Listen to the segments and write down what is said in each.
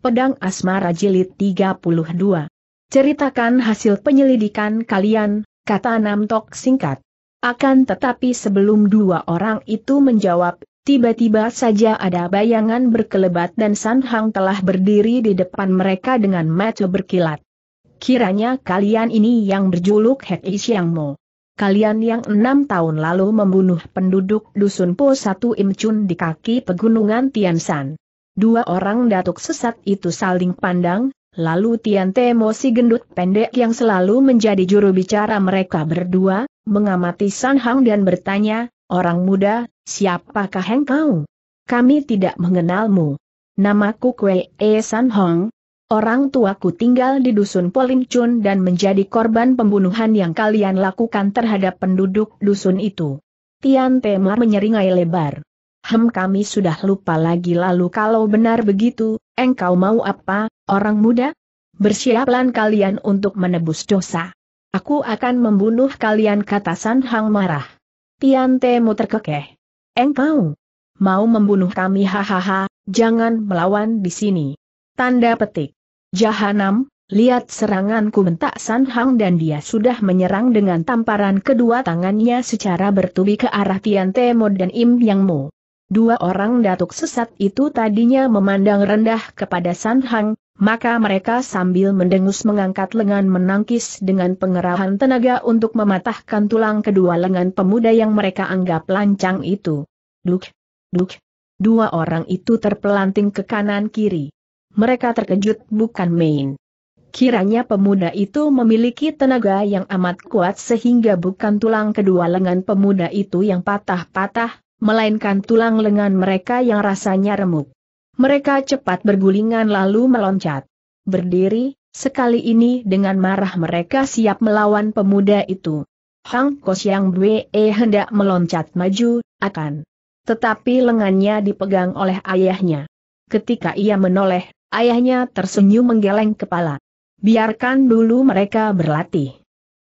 Pedang Asmara Jilid 32. Ceritakan hasil penyelidikan kalian, kata Namtok singkat. Akan tetapi sebelum dua orang itu menjawab, tiba-tiba saja ada bayangan berkelebat dan Sanhang telah berdiri di depan mereka dengan mata berkilat. Kiranya kalian ini yang berjuluk Hek Isyangmo. Kalian yang enam tahun lalu membunuh penduduk Dusun Po Satu Imchun di kaki pegunungan Tian Tiansan. Dua orang datuk sesat itu saling pandang, lalu Tian Temo si gendut pendek yang selalu menjadi juru bicara mereka berdua, mengamati San Hang dan bertanya, Orang muda, siapakah Kau? Kami tidak mengenalmu. Namaku Kwe E San Hong. Orang tuaku tinggal di dusun Chun dan menjadi korban pembunuhan yang kalian lakukan terhadap penduduk dusun itu. Tian Temar menyeringai lebar. Hem kami sudah lupa lagi lalu kalau benar begitu, engkau mau apa, orang muda? Bersiaplah kalian untuk menebus dosa. Aku akan membunuh kalian kata San Hang marah. Tian Temu terkekeh. Engkau mau membunuh kami hahaha, jangan melawan di sini. Tanda petik. Jahanam, lihat seranganku bentak San Hang dan dia sudah menyerang dengan tamparan kedua tangannya secara bertubi ke arah Tian Temu dan Im Yang Mu. Dua orang datuk sesat itu tadinya memandang rendah kepada San Hang, maka mereka sambil mendengus mengangkat lengan menangkis dengan pengerahan tenaga untuk mematahkan tulang kedua lengan pemuda yang mereka anggap lancang itu. Duk, duk, dua orang itu terpelanting ke kanan kiri. Mereka terkejut bukan main. Kiranya pemuda itu memiliki tenaga yang amat kuat sehingga bukan tulang kedua lengan pemuda itu yang patah-patah, melainkan tulang lengan mereka yang rasanya remuk. Mereka cepat bergulingan lalu meloncat. Berdiri, sekali ini dengan marah mereka siap melawan pemuda itu. Hang Kos Yang Bwe hendak meloncat maju, akan. Tetapi lengannya dipegang oleh ayahnya. Ketika ia menoleh, ayahnya tersenyum menggeleng kepala. Biarkan dulu mereka berlatih.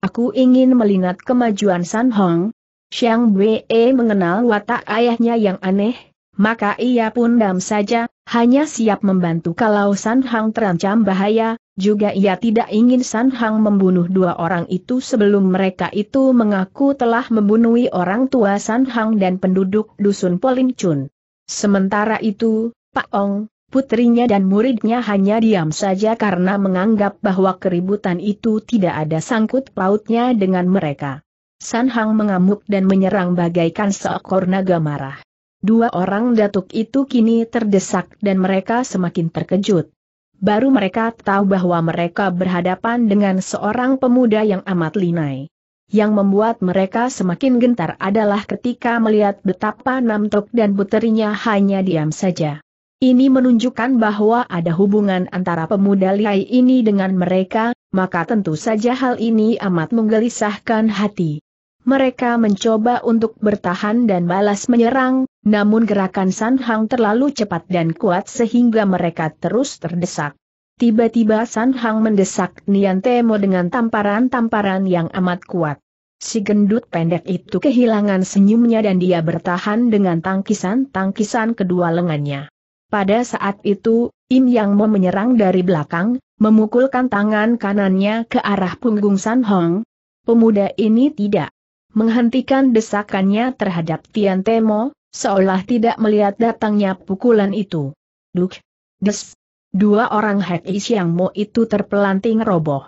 Aku ingin melihat kemajuan San Hong, Xiang Wei mengenal watak ayahnya yang aneh, maka ia pun dam saja, hanya siap membantu kalau San Hang terancam bahaya, juga ia tidak ingin San Hang membunuh dua orang itu sebelum mereka itu mengaku telah membunuh orang tua San Hang dan penduduk dusun Polin Chun. Sementara itu, Pak Ong, putrinya dan muridnya hanya diam saja karena menganggap bahwa keributan itu tidak ada sangkut pautnya dengan mereka. San Hang mengamuk dan menyerang bagaikan seekor naga marah. Dua orang datuk itu kini terdesak dan mereka semakin terkejut. Baru mereka tahu bahwa mereka berhadapan dengan seorang pemuda yang amat linai. Yang membuat mereka semakin gentar adalah ketika melihat betapa Namtok dan puterinya hanya diam saja. Ini menunjukkan bahwa ada hubungan antara pemuda lihai ini dengan mereka, maka tentu saja hal ini amat menggelisahkan hati mereka mencoba untuk bertahan dan balas menyerang, namun gerakan San Hang terlalu cepat dan kuat sehingga mereka terus terdesak. Tiba-tiba San Hang mendesak Nian Temo dengan tamparan-tamparan yang amat kuat. Si gendut pendek itu kehilangan senyumnya dan dia bertahan dengan tangkisan-tangkisan kedua lengannya. Pada saat itu, Im Yang Mo menyerang dari belakang, memukulkan tangan kanannya ke arah punggung San Hong, Pemuda ini tidak menghentikan desakannya terhadap Tian Temo, seolah tidak melihat datangnya pukulan itu. Duk! Des! Dua orang Hek yang Mo itu terpelanting roboh.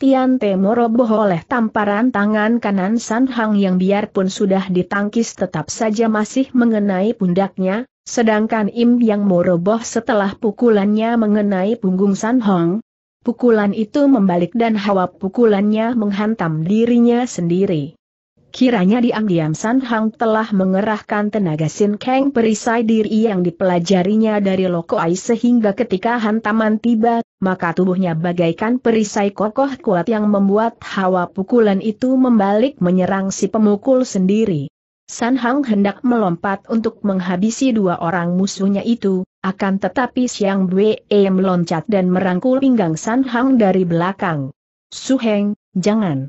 Tian Temo roboh oleh tamparan tangan kanan San Hang yang biarpun sudah ditangkis tetap saja masih mengenai pundaknya, sedangkan Im Yang Mo roboh setelah pukulannya mengenai punggung San Hang. Pukulan itu membalik dan hawa pukulannya menghantam dirinya sendiri. Kiranya diam-diam San Hang telah mengerahkan tenaga Sin Kang perisai diri yang dipelajarinya dari Loko Ai sehingga ketika hantaman tiba, maka tubuhnya bagaikan perisai kokoh kuat yang membuat hawa pukulan itu membalik menyerang si pemukul sendiri. San Hang hendak melompat untuk menghabisi dua orang musuhnya itu, akan tetapi Siang Bwe meloncat dan merangkul pinggang San Hang dari belakang. Suheng, jangan!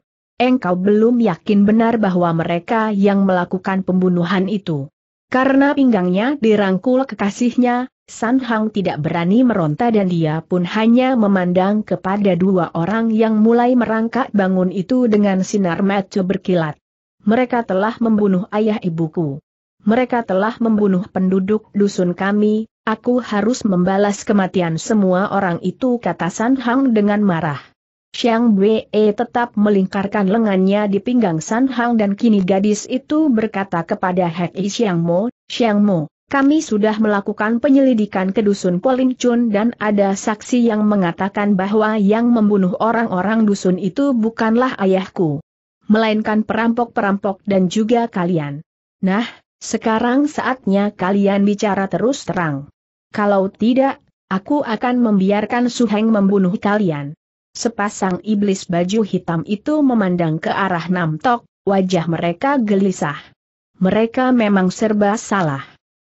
engkau eh, belum yakin benar bahwa mereka yang melakukan pembunuhan itu. Karena pinggangnya dirangkul kekasihnya, San Hang tidak berani meronta dan dia pun hanya memandang kepada dua orang yang mulai merangkak bangun itu dengan sinar mata berkilat. Mereka telah membunuh ayah ibuku. Mereka telah membunuh penduduk dusun kami, aku harus membalas kematian semua orang itu kata San Hang dengan marah. Xiang Be tetap melingkarkan lengannya di pinggang San Hang dan kini gadis itu berkata kepada Hek I Xiang Mo, Xiang Mo, kami sudah melakukan penyelidikan ke dusun Polim Chun dan ada saksi yang mengatakan bahwa yang membunuh orang-orang dusun itu bukanlah ayahku. Melainkan perampok-perampok dan juga kalian. Nah, sekarang saatnya kalian bicara terus terang. Kalau tidak, aku akan membiarkan Su Heng membunuh kalian. Sepasang iblis baju hitam itu memandang ke arah Namtok, wajah mereka gelisah. Mereka memang serba salah.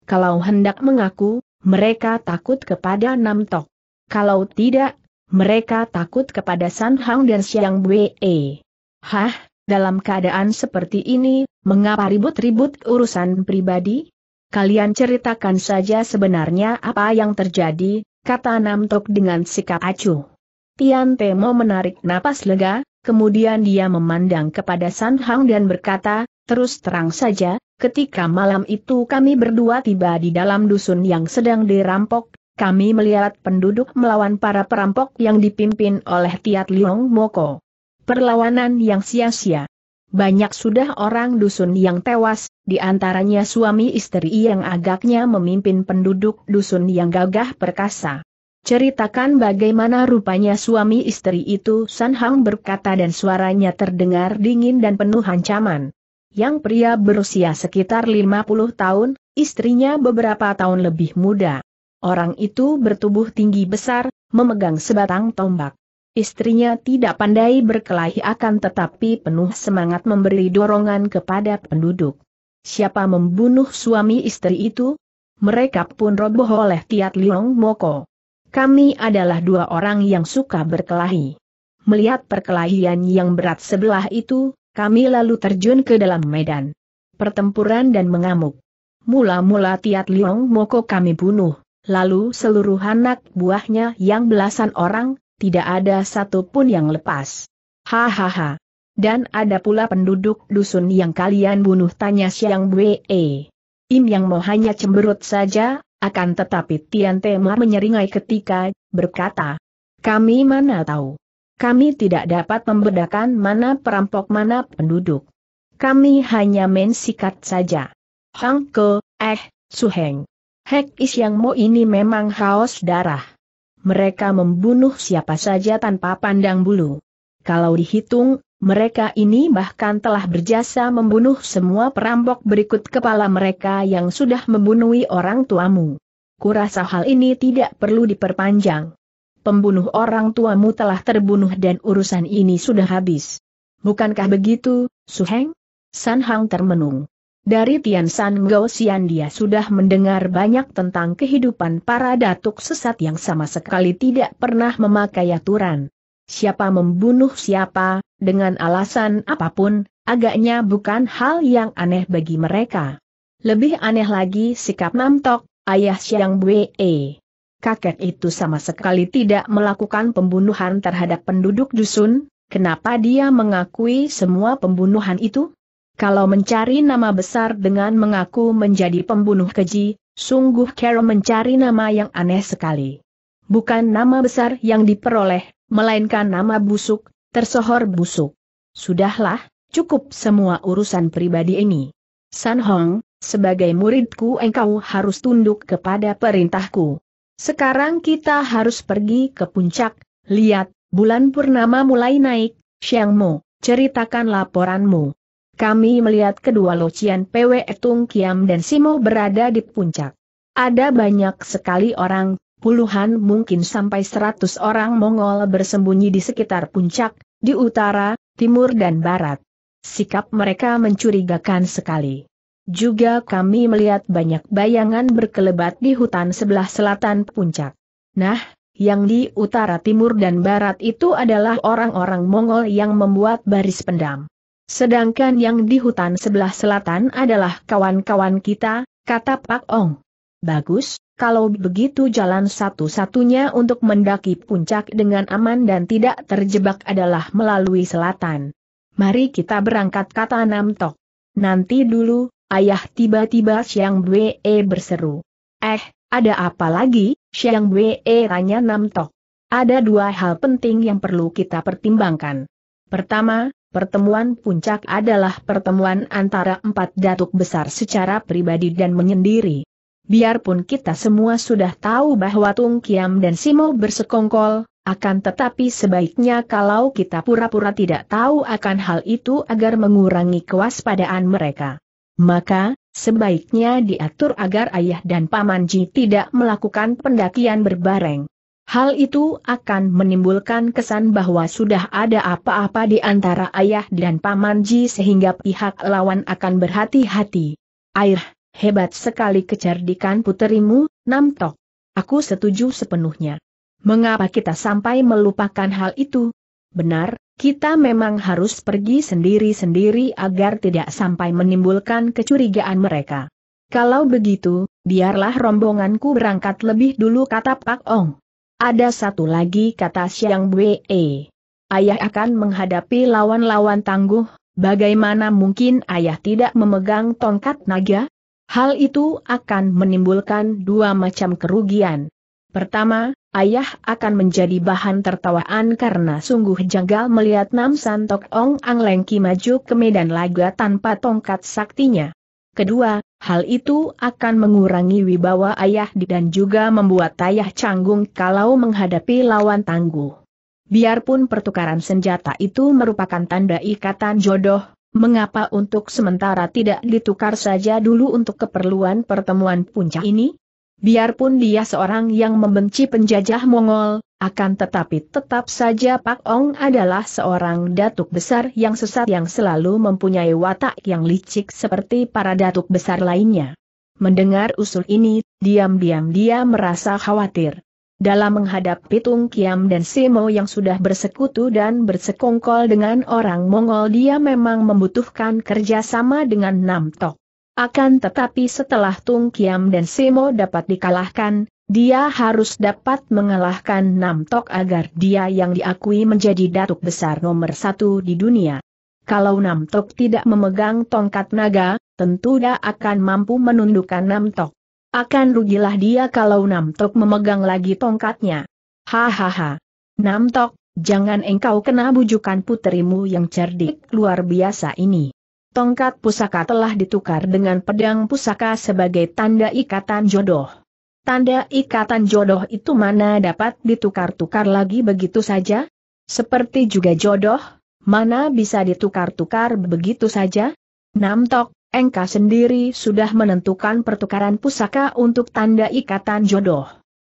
Kalau hendak mengaku, mereka takut kepada Namtok. Kalau tidak, mereka takut kepada San Hang dan Siang Bwe. Hah, dalam keadaan seperti ini, mengapa ribut-ribut urusan pribadi? Kalian ceritakan saja sebenarnya apa yang terjadi, kata Namtok dengan sikap acuh. Tian Temo menarik napas lega, kemudian dia memandang kepada San Hang dan berkata, terus terang saja, ketika malam itu kami berdua tiba di dalam dusun yang sedang dirampok, kami melihat penduduk melawan para perampok yang dipimpin oleh Tiat Liong Moko. Perlawanan yang sia-sia. Banyak sudah orang dusun yang tewas, di antaranya suami istri yang agaknya memimpin penduduk dusun yang gagah perkasa. Ceritakan bagaimana rupanya suami istri itu San Hang berkata dan suaranya terdengar dingin dan penuh ancaman. Yang pria berusia sekitar 50 tahun, istrinya beberapa tahun lebih muda. Orang itu bertubuh tinggi besar, memegang sebatang tombak. Istrinya tidak pandai berkelahi akan tetapi penuh semangat memberi dorongan kepada penduduk. Siapa membunuh suami istri itu? Mereka pun roboh oleh Tiat Liong Moko. Kami adalah dua orang yang suka berkelahi. Melihat perkelahian yang berat sebelah itu, kami lalu terjun ke dalam medan. Pertempuran dan mengamuk. Mula-mula Tiat Liong Moko kami bunuh, lalu seluruh anak buahnya yang belasan orang, tidak ada satu pun yang lepas. Hahaha. Dan ada pula penduduk dusun yang kalian bunuh tanya Siang Bwe. Im Yang mau hanya cemberut saja, akan tetapi Tian Tema menyeringai ketika, berkata, Kami mana tahu. Kami tidak dapat membedakan mana perampok mana penduduk. Kami hanya main sikat saja. Hang Ke, eh, Suheng. Hek Is Yang Mo ini memang haus darah. Mereka membunuh siapa saja tanpa pandang bulu. Kalau dihitung, mereka ini bahkan telah berjasa membunuh semua perampok berikut kepala mereka yang sudah membunuh orang tuamu. Kurasa hal ini tidak perlu diperpanjang. Pembunuh orang tuamu telah terbunuh dan urusan ini sudah habis. Bukankah begitu, Su Heng? San Hang termenung. Dari Tian San Xian dia sudah mendengar banyak tentang kehidupan para datuk sesat yang sama sekali tidak pernah memakai aturan. Siapa membunuh siapa, dengan alasan apapun, agaknya bukan hal yang aneh bagi mereka. Lebih aneh lagi sikap Nam Tok, ayah Siang Bwe. Kakek itu sama sekali tidak melakukan pembunuhan terhadap penduduk dusun, kenapa dia mengakui semua pembunuhan itu? Kalau mencari nama besar dengan mengaku menjadi pembunuh keji, sungguh Carol mencari nama yang aneh sekali. Bukan nama besar yang diperoleh, melainkan nama busuk, tersohor busuk. Sudahlah, cukup semua urusan pribadi ini. San Hong, sebagai muridku engkau harus tunduk kepada perintahku. Sekarang kita harus pergi ke puncak, lihat, bulan purnama mulai naik, Xiang Mo, ceritakan laporanmu. Kami melihat kedua Locian PW Tung Kiam dan Simo berada di puncak. Ada banyak sekali orang, puluhan mungkin sampai seratus orang Mongol bersembunyi di sekitar puncak, di utara, timur dan barat. Sikap mereka mencurigakan sekali. Juga kami melihat banyak bayangan berkelebat di hutan sebelah selatan puncak. Nah, yang di utara timur dan barat itu adalah orang-orang Mongol yang membuat baris pendam. Sedangkan yang di hutan sebelah selatan adalah kawan-kawan kita, kata Pak Ong. Bagus, kalau begitu jalan satu-satunya untuk mendaki puncak dengan aman dan tidak terjebak adalah melalui selatan. Mari kita berangkat kata Namtok. Nanti dulu, ayah tiba-tiba Siang Bwe berseru. Eh, ada apa lagi, Siang Bwe tanya Namtok. Ada dua hal penting yang perlu kita pertimbangkan. Pertama, pertemuan puncak adalah pertemuan antara empat datuk besar secara pribadi dan menyendiri. Biarpun kita semua sudah tahu bahwa Tung Kiam dan Simo bersekongkol, akan tetapi sebaiknya kalau kita pura-pura tidak tahu akan hal itu agar mengurangi kewaspadaan mereka. Maka, sebaiknya diatur agar ayah dan paman Ji tidak melakukan pendakian berbareng. Hal itu akan menimbulkan kesan bahwa sudah ada apa-apa di antara ayah dan paman Ji sehingga pihak lawan akan berhati-hati. Air Hebat sekali kecerdikan puterimu, Namtok. Aku setuju sepenuhnya. Mengapa kita sampai melupakan hal itu? Benar, kita memang harus pergi sendiri-sendiri agar tidak sampai menimbulkan kecurigaan mereka. Kalau begitu, biarlah rombonganku berangkat lebih dulu kata Pak Ong. Ada satu lagi kata Siang Wei. Ayah akan menghadapi lawan-lawan tangguh, bagaimana mungkin ayah tidak memegang tongkat naga? Hal itu akan menimbulkan dua macam kerugian. Pertama, ayah akan menjadi bahan tertawaan karena sungguh janggal melihat Nam Santok Ong Ang Lengki maju ke medan laga tanpa tongkat saktinya. Kedua, hal itu akan mengurangi wibawa ayah dan juga membuat ayah canggung kalau menghadapi lawan tangguh. Biarpun pertukaran senjata itu merupakan tanda ikatan jodoh, mengapa untuk sementara tidak ditukar saja dulu untuk keperluan pertemuan puncak ini? Biarpun dia seorang yang membenci penjajah Mongol, akan tetapi tetap saja Pak Ong adalah seorang datuk besar yang sesat yang selalu mempunyai watak yang licik seperti para datuk besar lainnya. Mendengar usul ini, diam-diam dia merasa khawatir. Dalam menghadapi Tung Kiam dan Simo yang sudah bersekutu dan bersekongkol dengan orang Mongol dia memang membutuhkan kerjasama dengan Nam Tok. Akan tetapi setelah Tung Kiam dan Simo dapat dikalahkan, dia harus dapat mengalahkan Nam Tok agar dia yang diakui menjadi datuk besar nomor satu di dunia. Kalau Nam Tok tidak memegang tongkat naga, tentu dia akan mampu menundukkan Nam Tok. Akan rugilah dia kalau Namtok memegang lagi tongkatnya. Hahaha. Namtok, jangan engkau kena bujukan putrimu yang cerdik luar biasa ini. Tongkat pusaka telah ditukar dengan pedang pusaka sebagai tanda ikatan jodoh. Tanda ikatan jodoh itu mana dapat ditukar-tukar lagi begitu saja? Seperti juga jodoh, mana bisa ditukar-tukar begitu saja? Namtok, Engka sendiri sudah menentukan pertukaran pusaka untuk tanda ikatan jodoh.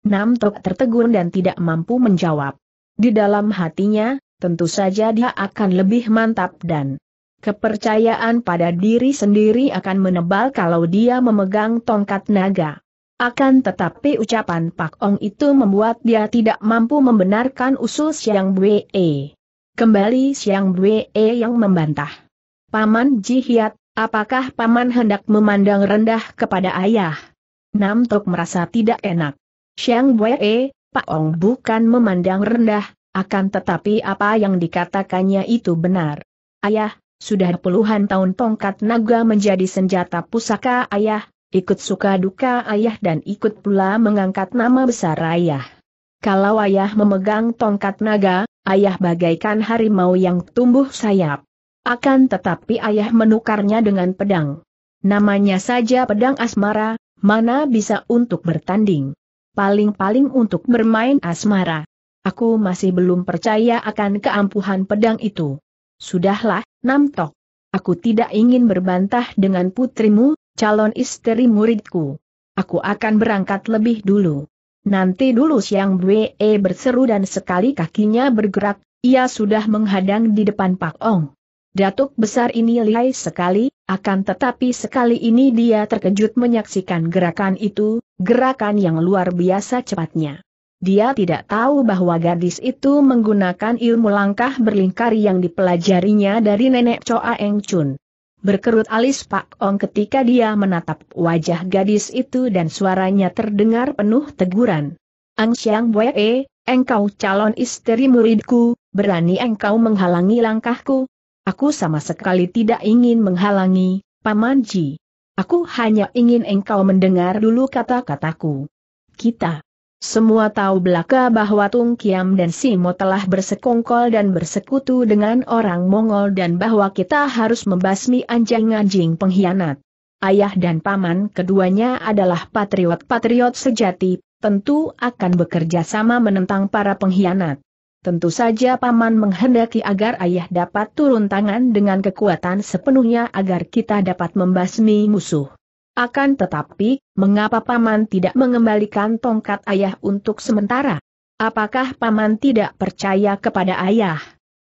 Nam Tok tertegun dan tidak mampu menjawab. Di dalam hatinya, tentu saja dia akan lebih mantap dan kepercayaan pada diri sendiri akan menebal kalau dia memegang tongkat naga. Akan tetapi ucapan Pak Ong itu membuat dia tidak mampu membenarkan usul Siang Bwe. Kembali Siang Bwe yang membantah. Paman Ji Apakah paman hendak memandang rendah kepada ayah? Nam Tok merasa tidak enak. Shang Wei, Pak Ong bukan memandang rendah, akan tetapi apa yang dikatakannya itu benar. Ayah, sudah puluhan tahun tongkat naga menjadi senjata pusaka ayah, ikut suka duka ayah dan ikut pula mengangkat nama besar ayah. Kalau ayah memegang tongkat naga, ayah bagaikan harimau yang tumbuh sayap. Akan tetapi ayah menukarnya dengan pedang. Namanya saja pedang asmara, mana bisa untuk bertanding. Paling-paling untuk bermain asmara. Aku masih belum percaya akan keampuhan pedang itu. Sudahlah, Namtok. Aku tidak ingin berbantah dengan putrimu, calon istri muridku. Aku akan berangkat lebih dulu. Nanti dulu siang Bwe berseru dan sekali kakinya bergerak, ia sudah menghadang di depan Pak Ong. Datuk besar ini lihai sekali, akan tetapi sekali ini dia terkejut menyaksikan gerakan itu, gerakan yang luar biasa cepatnya. Dia tidak tahu bahwa gadis itu menggunakan ilmu langkah berlingkar yang dipelajarinya dari nenek Choa Eng Chun. Berkerut alis Pak Ong ketika dia menatap wajah gadis itu dan suaranya terdengar penuh teguran. Ang Siang Wei, eh, engkau calon istri muridku, berani engkau menghalangi langkahku, Aku sama sekali tidak ingin menghalangi, Paman Ji. Aku hanya ingin engkau mendengar dulu kata-kataku. Kita semua tahu belaka bahwa Tung Kiam dan Simo telah bersekongkol dan bersekutu dengan orang Mongol dan bahwa kita harus membasmi anjing-anjing pengkhianat. Ayah dan paman keduanya adalah patriot-patriot sejati, tentu akan bekerja sama menentang para pengkhianat. Tentu saja Paman menghendaki agar ayah dapat turun tangan dengan kekuatan sepenuhnya agar kita dapat membasmi musuh. Akan tetapi, mengapa Paman tidak mengembalikan tongkat ayah untuk sementara? Apakah Paman tidak percaya kepada ayah?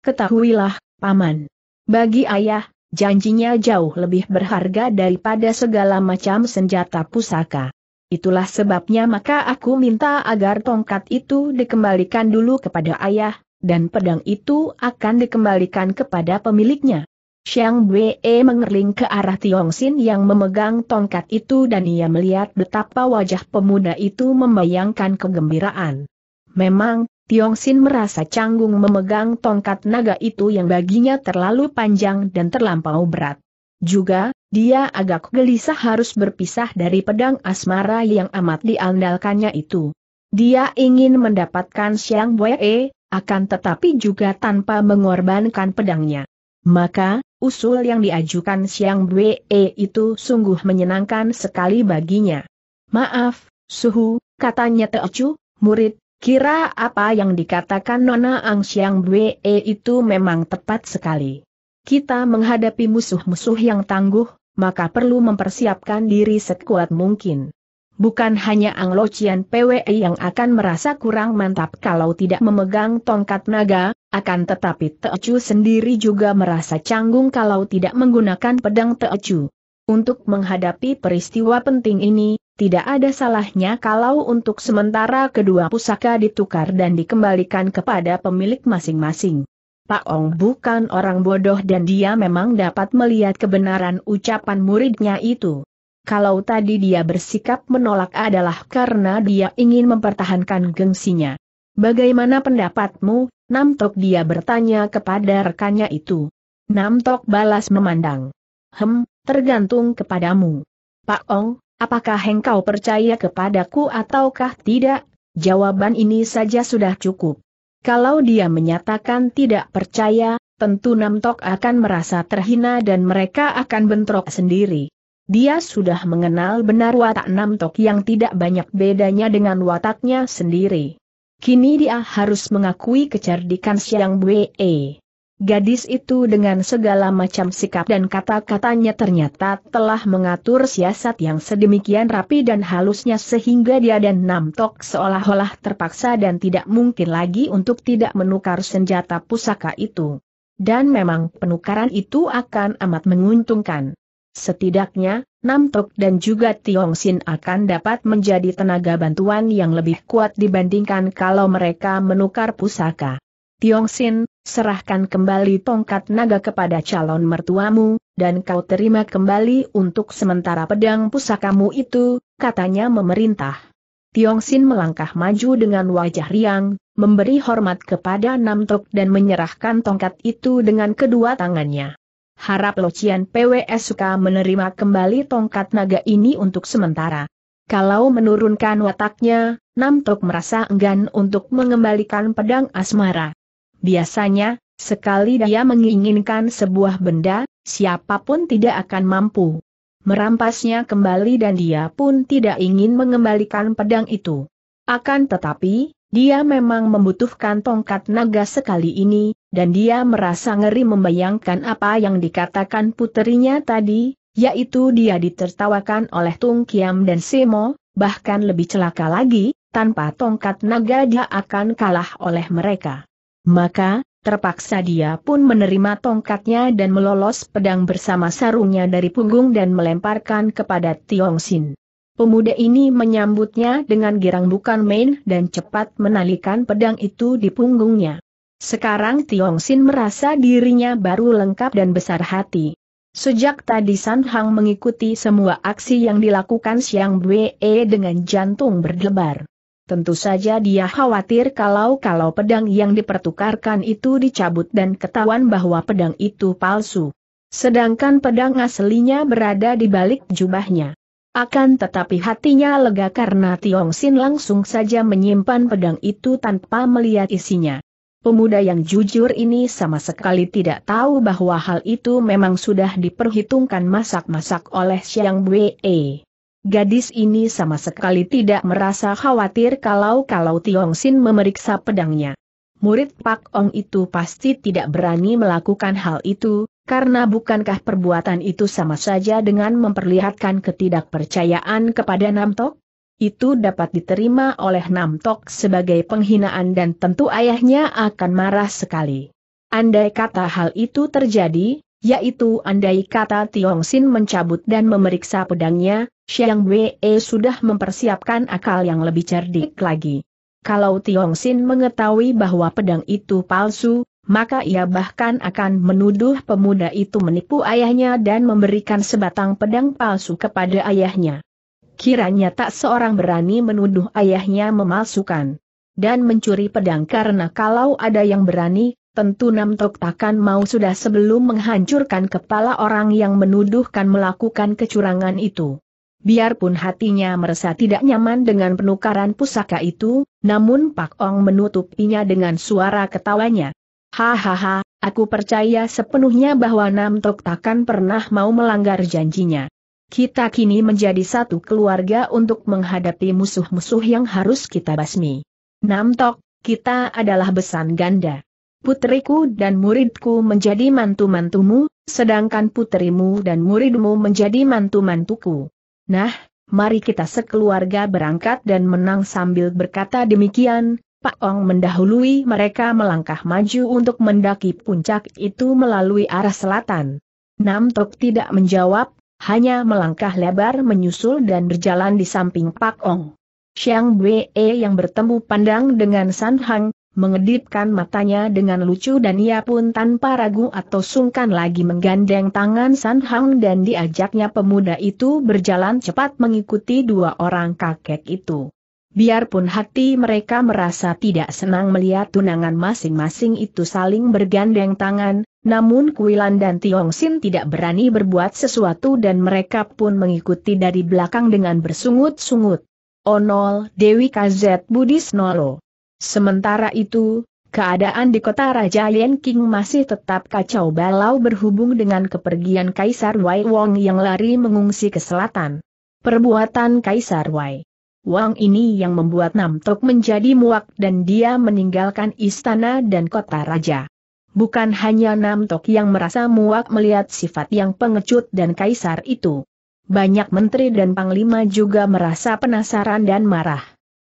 Ketahuilah, Paman. Bagi ayah, janjinya jauh lebih berharga daripada segala macam senjata pusaka. Itulah sebabnya maka aku minta agar tongkat itu dikembalikan dulu kepada ayah, dan pedang itu akan dikembalikan kepada pemiliknya. Xiang Wei mengerling ke arah Tiong Xin yang memegang tongkat itu dan ia melihat betapa wajah pemuda itu membayangkan kegembiraan. Memang, Tiong Xin merasa canggung memegang tongkat naga itu yang baginya terlalu panjang dan terlampau berat. Juga, dia agak gelisah harus berpisah dari pedang asmara yang amat diandalkannya itu. Dia ingin mendapatkan Siang Wei, akan tetapi juga tanpa mengorbankan pedangnya. Maka, usul yang diajukan Siang Wei itu sungguh menyenangkan sekali baginya. Maaf, Suhu, katanya Teocu, murid, kira apa yang dikatakan Nona Ang Siang Wei itu memang tepat sekali kita menghadapi musuh-musuh yang tangguh, maka perlu mempersiapkan diri sekuat mungkin. Bukan hanya Anglocian PWE yang akan merasa kurang mantap kalau tidak memegang tongkat naga, akan tetapi Teocu sendiri juga merasa canggung kalau tidak menggunakan pedang Teocu. Untuk menghadapi peristiwa penting ini, tidak ada salahnya kalau untuk sementara kedua pusaka ditukar dan dikembalikan kepada pemilik masing-masing. Pak Ong bukan orang bodoh dan dia memang dapat melihat kebenaran ucapan muridnya itu. Kalau tadi dia bersikap menolak adalah karena dia ingin mempertahankan gengsinya. Bagaimana pendapatmu, Namtok dia bertanya kepada rekannya itu. Namtok balas memandang. Hem, tergantung kepadamu. Pak Ong, apakah engkau percaya kepadaku ataukah tidak? Jawaban ini saja sudah cukup. Kalau dia menyatakan tidak percaya, tentu Namtok akan merasa terhina dan mereka akan bentrok sendiri. Dia sudah mengenal benar watak Namtok yang tidak banyak bedanya dengan wataknya sendiri. Kini dia harus mengakui kecerdikan Siang Bwe. Gadis itu dengan segala macam sikap dan kata-katanya ternyata telah mengatur siasat yang sedemikian rapi dan halusnya sehingga dia dan Namtok seolah-olah terpaksa dan tidak mungkin lagi untuk tidak menukar senjata pusaka itu. Dan memang penukaran itu akan amat menguntungkan. Setidaknya, Namtok dan juga Tiong Sin akan dapat menjadi tenaga bantuan yang lebih kuat dibandingkan kalau mereka menukar pusaka. Tiong Sin, serahkan kembali tongkat naga kepada calon mertuamu, dan kau terima kembali untuk sementara pedang pusakamu itu, katanya memerintah. Tiong Sin melangkah maju dengan wajah riang, memberi hormat kepada Nam Namtok dan menyerahkan tongkat itu dengan kedua tangannya. Harap Locian PWS suka menerima kembali tongkat naga ini untuk sementara. Kalau menurunkan wataknya, Nam Namtok merasa enggan untuk mengembalikan pedang asmara. Biasanya, sekali dia menginginkan sebuah benda, siapapun tidak akan mampu merampasnya kembali dan dia pun tidak ingin mengembalikan pedang itu. Akan tetapi, dia memang membutuhkan tongkat naga sekali ini, dan dia merasa ngeri membayangkan apa yang dikatakan puterinya tadi, yaitu dia ditertawakan oleh Tung Kiam dan Semo, bahkan lebih celaka lagi, tanpa tongkat naga dia akan kalah oleh mereka. Maka, terpaksa dia pun menerima tongkatnya dan melolos pedang bersama sarungnya dari punggung dan melemparkan kepada Tiong Sin. Pemuda ini menyambutnya dengan girang bukan main dan cepat menalikan pedang itu di punggungnya. Sekarang Tiong Sin merasa dirinya baru lengkap dan besar hati. Sejak tadi San Hang mengikuti semua aksi yang dilakukan Siang Bwe dengan jantung berdebar. Tentu saja dia khawatir kalau-kalau pedang yang dipertukarkan itu dicabut dan ketahuan bahwa pedang itu palsu. Sedangkan pedang aslinya berada di balik jubahnya. Akan tetapi hatinya lega karena Tiong Sin langsung saja menyimpan pedang itu tanpa melihat isinya. Pemuda yang jujur ini sama sekali tidak tahu bahwa hal itu memang sudah diperhitungkan masak-masak oleh Xiang Wei. Gadis ini sama sekali tidak merasa khawatir kalau-kalau Tiong Sin memeriksa pedangnya. Murid Pak Ong itu pasti tidak berani melakukan hal itu, karena bukankah perbuatan itu sama saja dengan memperlihatkan ketidakpercayaan kepada Nam Tok? Itu dapat diterima oleh Nam Tok sebagai penghinaan dan tentu ayahnya akan marah sekali. Andai kata hal itu terjadi, yaitu andai kata Tiong Sin mencabut dan memeriksa pedangnya, Xiang Wei sudah mempersiapkan akal yang lebih cerdik lagi. Kalau Tiong Sin mengetahui bahwa pedang itu palsu, maka ia bahkan akan menuduh pemuda itu menipu ayahnya dan memberikan sebatang pedang palsu kepada ayahnya. Kiranya tak seorang berani menuduh ayahnya memalsukan dan mencuri pedang karena kalau ada yang berani, tentu Namtok takkan mau sudah sebelum menghancurkan kepala orang yang menuduhkan melakukan kecurangan itu. Biarpun hatinya merasa tidak nyaman dengan penukaran pusaka itu, namun Pak Ong menutupinya dengan suara ketawanya. Hahaha, aku percaya sepenuhnya bahwa Namtok takkan pernah mau melanggar janjinya. Kita kini menjadi satu keluarga untuk menghadapi musuh-musuh yang harus kita basmi. Namtok, kita adalah besan ganda putriku dan muridku menjadi mantu-mantumu, sedangkan putrimu dan muridmu menjadi mantu-mantuku. Nah, mari kita sekeluarga berangkat dan menang sambil berkata demikian, Pak Ong mendahului mereka melangkah maju untuk mendaki puncak itu melalui arah selatan. Nam Tok tidak menjawab, hanya melangkah lebar menyusul dan berjalan di samping Pak Ong. Xiang Wei yang bertemu pandang dengan San Hang, mengedipkan matanya dengan lucu dan ia pun tanpa ragu atau sungkan lagi menggandeng tangan San Hang dan diajaknya pemuda itu berjalan cepat mengikuti dua orang kakek itu. Biarpun hati mereka merasa tidak senang melihat tunangan masing-masing itu saling bergandeng tangan, namun Kuilan dan Tiong Sin tidak berani berbuat sesuatu dan mereka pun mengikuti dari belakang dengan bersungut-sungut. Onol Dewi Kazet Budis Nolo Sementara itu, keadaan di kota Raja King masih tetap kacau balau berhubung dengan kepergian Kaisar Wai Wong yang lari mengungsi ke selatan. Perbuatan Kaisar Wai Wang ini yang membuat Nam Tok menjadi muak dan dia meninggalkan istana dan kota raja. Bukan hanya Nam Tok yang merasa muak melihat sifat yang pengecut dan kaisar itu. Banyak menteri dan panglima juga merasa penasaran dan marah.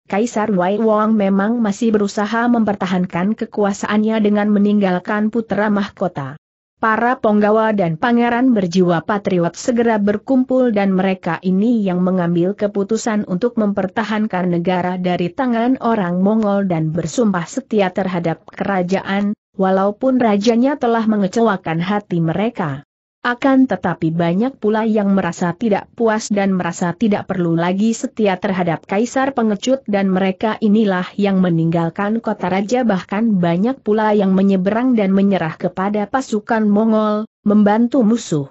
Kaisar Wei Wong memang masih berusaha mempertahankan kekuasaannya dengan meninggalkan putra mahkota. Para penggawa dan pangeran berjiwa patriot segera berkumpul dan mereka ini yang mengambil keputusan untuk mempertahankan negara dari tangan orang Mongol dan bersumpah setia terhadap kerajaan, walaupun rajanya telah mengecewakan hati mereka. Akan tetapi banyak pula yang merasa tidak puas dan merasa tidak perlu lagi setia terhadap kaisar pengecut dan mereka inilah yang meninggalkan kota raja bahkan banyak pula yang menyeberang dan menyerah kepada pasukan Mongol, membantu musuh.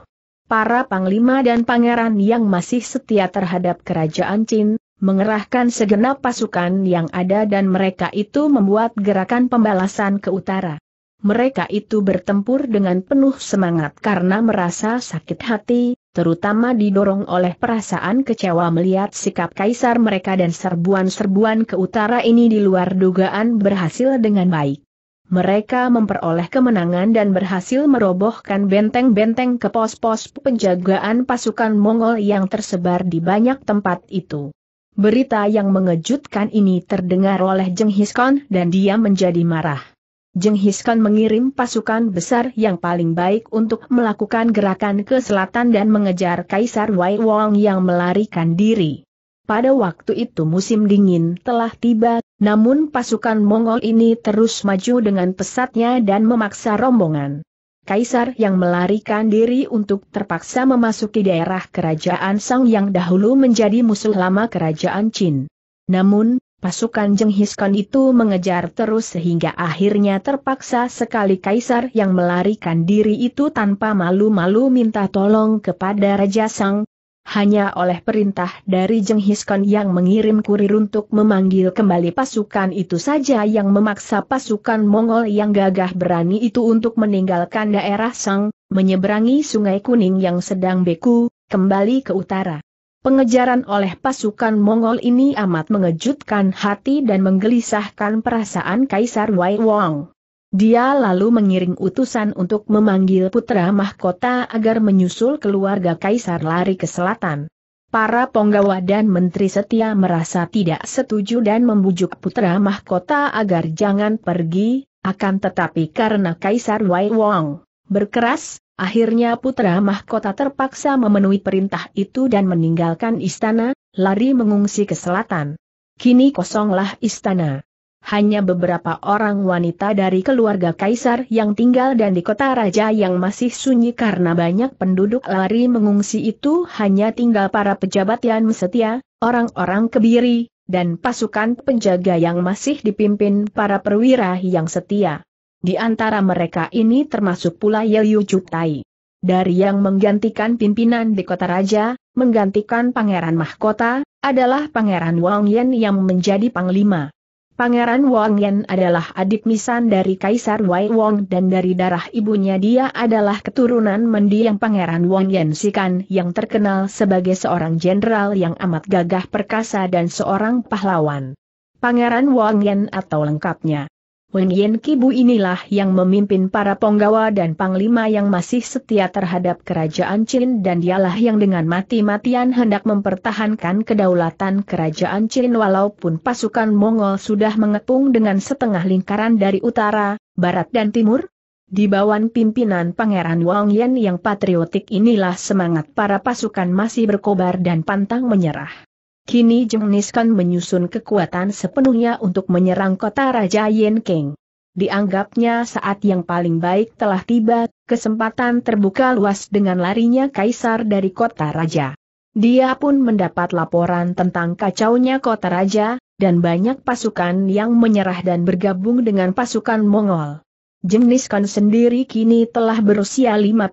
Para panglima dan pangeran yang masih setia terhadap kerajaan Qin, mengerahkan segenap pasukan yang ada dan mereka itu membuat gerakan pembalasan ke utara mereka itu bertempur dengan penuh semangat karena merasa sakit hati, terutama didorong oleh perasaan kecewa melihat sikap kaisar mereka dan serbuan-serbuan ke utara ini di luar dugaan berhasil dengan baik. Mereka memperoleh kemenangan dan berhasil merobohkan benteng-benteng ke pos-pos penjagaan pasukan Mongol yang tersebar di banyak tempat itu. Berita yang mengejutkan ini terdengar oleh Jenghis Khan dan dia menjadi marah. Jenghis Khan mengirim pasukan besar yang paling baik untuk melakukan gerakan ke selatan dan mengejar Kaisar Wai Wong yang melarikan diri. Pada waktu itu musim dingin telah tiba, namun pasukan Mongol ini terus maju dengan pesatnya dan memaksa rombongan. Kaisar yang melarikan diri untuk terpaksa memasuki daerah kerajaan Sang yang dahulu menjadi musuh lama kerajaan Qin. Namun, Pasukan Jenghis Khan itu mengejar terus sehingga akhirnya terpaksa sekali kaisar yang melarikan diri itu tanpa malu-malu minta tolong kepada Raja Sang. Hanya oleh perintah dari Jenghis Khan yang mengirim kurir untuk memanggil kembali pasukan itu saja yang memaksa pasukan Mongol yang gagah berani itu untuk meninggalkan daerah Sang, menyeberangi sungai kuning yang sedang beku, kembali ke utara. Pengejaran oleh pasukan Mongol ini amat mengejutkan hati dan menggelisahkan perasaan Kaisar Wei Wong. Dia lalu mengiring utusan untuk memanggil putra mahkota agar menyusul keluarga Kaisar lari ke selatan. Para penggawa dan menteri setia merasa tidak setuju dan membujuk putra mahkota agar jangan pergi, akan tetapi karena Kaisar Wei Wong berkeras, Akhirnya putra mahkota terpaksa memenuhi perintah itu dan meninggalkan istana, lari mengungsi ke selatan. Kini kosonglah istana. Hanya beberapa orang wanita dari keluarga kaisar yang tinggal dan di kota raja yang masih sunyi karena banyak penduduk lari mengungsi itu hanya tinggal para pejabat yang setia, orang-orang kebiri, dan pasukan penjaga yang masih dipimpin para perwira yang setia. Di antara mereka ini termasuk pula Yeliu Cuktai. Dari yang menggantikan pimpinan di kota raja, menggantikan Pangeran Mahkota, adalah Pangeran Wang Yan yang menjadi Panglima. Pangeran Wang Yan adalah adik misan dari Kaisar Wei Wong dan dari darah ibunya dia adalah keturunan mendiang Pangeran Wang Yan Sikan yang terkenal sebagai seorang jenderal yang amat gagah perkasa dan seorang pahlawan. Pangeran Wang Yan atau lengkapnya, Wen Yen Kibu inilah yang memimpin para penggawa dan panglima yang masih setia terhadap kerajaan Chin dan dialah yang dengan mati-matian hendak mempertahankan kedaulatan kerajaan Chin walaupun pasukan Mongol sudah mengepung dengan setengah lingkaran dari utara, barat dan timur. Di bawah pimpinan Pangeran Wang Yan yang patriotik inilah semangat para pasukan masih berkobar dan pantang menyerah. Kini Jengniskan menyusun kekuatan sepenuhnya untuk menyerang kota Raja Yen King. Dianggapnya saat yang paling baik telah tiba, kesempatan terbuka luas dengan larinya kaisar dari kota raja. Dia pun mendapat laporan tentang kacaunya kota raja, dan banyak pasukan yang menyerah dan bergabung dengan pasukan Mongol. Jengniskan sendiri kini telah berusia 55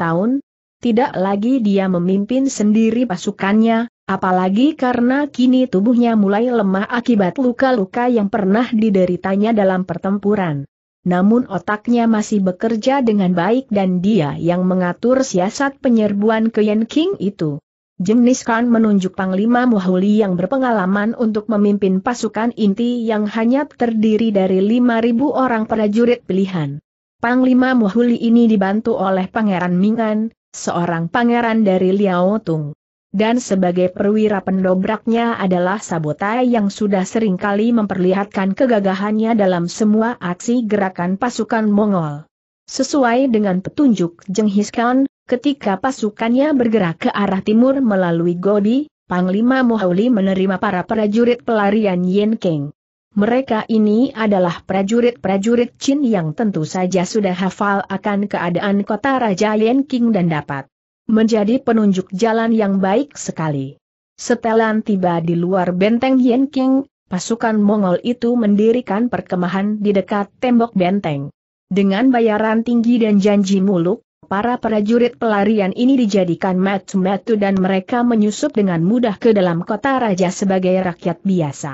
tahun, tidak lagi dia memimpin sendiri pasukannya, Apalagi karena kini tubuhnya mulai lemah akibat luka-luka yang pernah dideritanya dalam pertempuran. Namun otaknya masih bekerja dengan baik dan dia yang mengatur siasat penyerbuan ke Yen King itu. Jenis Khan menunjuk Panglima Muhuli yang berpengalaman untuk memimpin pasukan inti yang hanya terdiri dari 5.000 orang prajurit pilihan. Panglima Muhuli ini dibantu oleh Pangeran Mingan, seorang pangeran dari Liao Tung dan sebagai perwira pendobraknya adalah Sabotai yang sudah sering kali memperlihatkan kegagahannya dalam semua aksi gerakan pasukan Mongol. Sesuai dengan petunjuk Jenghis Khan, ketika pasukannya bergerak ke arah timur melalui Gobi, Panglima Mohauli menerima para prajurit pelarian Yen Keng. Mereka ini adalah prajurit-prajurit Chin yang tentu saja sudah hafal akan keadaan kota Raja Yen King dan dapat menjadi penunjuk jalan yang baik sekali. Setelan tiba di luar benteng Yen King, pasukan Mongol itu mendirikan perkemahan di dekat tembok benteng. Dengan bayaran tinggi dan janji muluk, para prajurit pelarian ini dijadikan metu-metu dan mereka menyusup dengan mudah ke dalam kota raja sebagai rakyat biasa.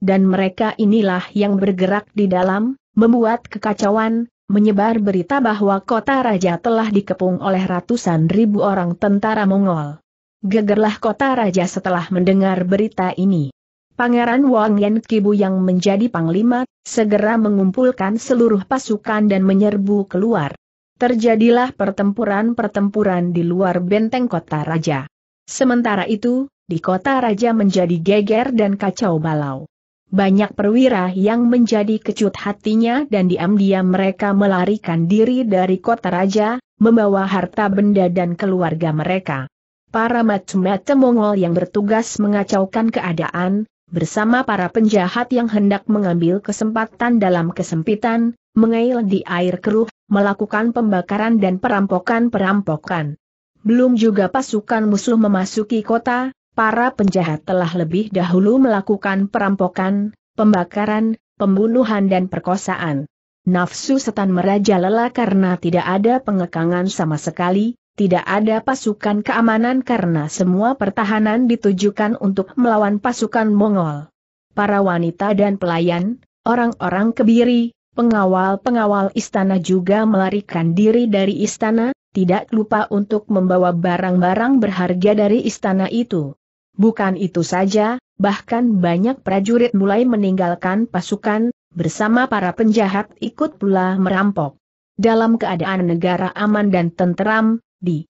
Dan mereka inilah yang bergerak di dalam, membuat kekacauan, menyebar berita bahwa kota raja telah dikepung oleh ratusan ribu orang tentara Mongol. Gegerlah kota raja setelah mendengar berita ini. Pangeran Wang Yan Kibu yang menjadi panglima, segera mengumpulkan seluruh pasukan dan menyerbu keluar. Terjadilah pertempuran-pertempuran di luar benteng kota raja. Sementara itu, di kota raja menjadi geger dan kacau balau banyak perwira yang menjadi kecut hatinya dan diam-diam mereka melarikan diri dari kota raja, membawa harta benda dan keluarga mereka. Para macam-macam Mongol yang bertugas mengacaukan keadaan, bersama para penjahat yang hendak mengambil kesempatan dalam kesempitan, mengail di air keruh, melakukan pembakaran dan perampokan-perampokan. Belum juga pasukan musuh memasuki kota, para penjahat telah lebih dahulu melakukan perampokan, pembakaran, pembunuhan dan perkosaan. Nafsu setan merajalela karena tidak ada pengekangan sama sekali, tidak ada pasukan keamanan karena semua pertahanan ditujukan untuk melawan pasukan Mongol. Para wanita dan pelayan, orang-orang kebiri, pengawal-pengawal istana juga melarikan diri dari istana, tidak lupa untuk membawa barang-barang berharga dari istana itu. Bukan itu saja, bahkan banyak prajurit mulai meninggalkan pasukan, bersama para penjahat ikut pula merampok. Dalam keadaan negara aman dan tenteram, di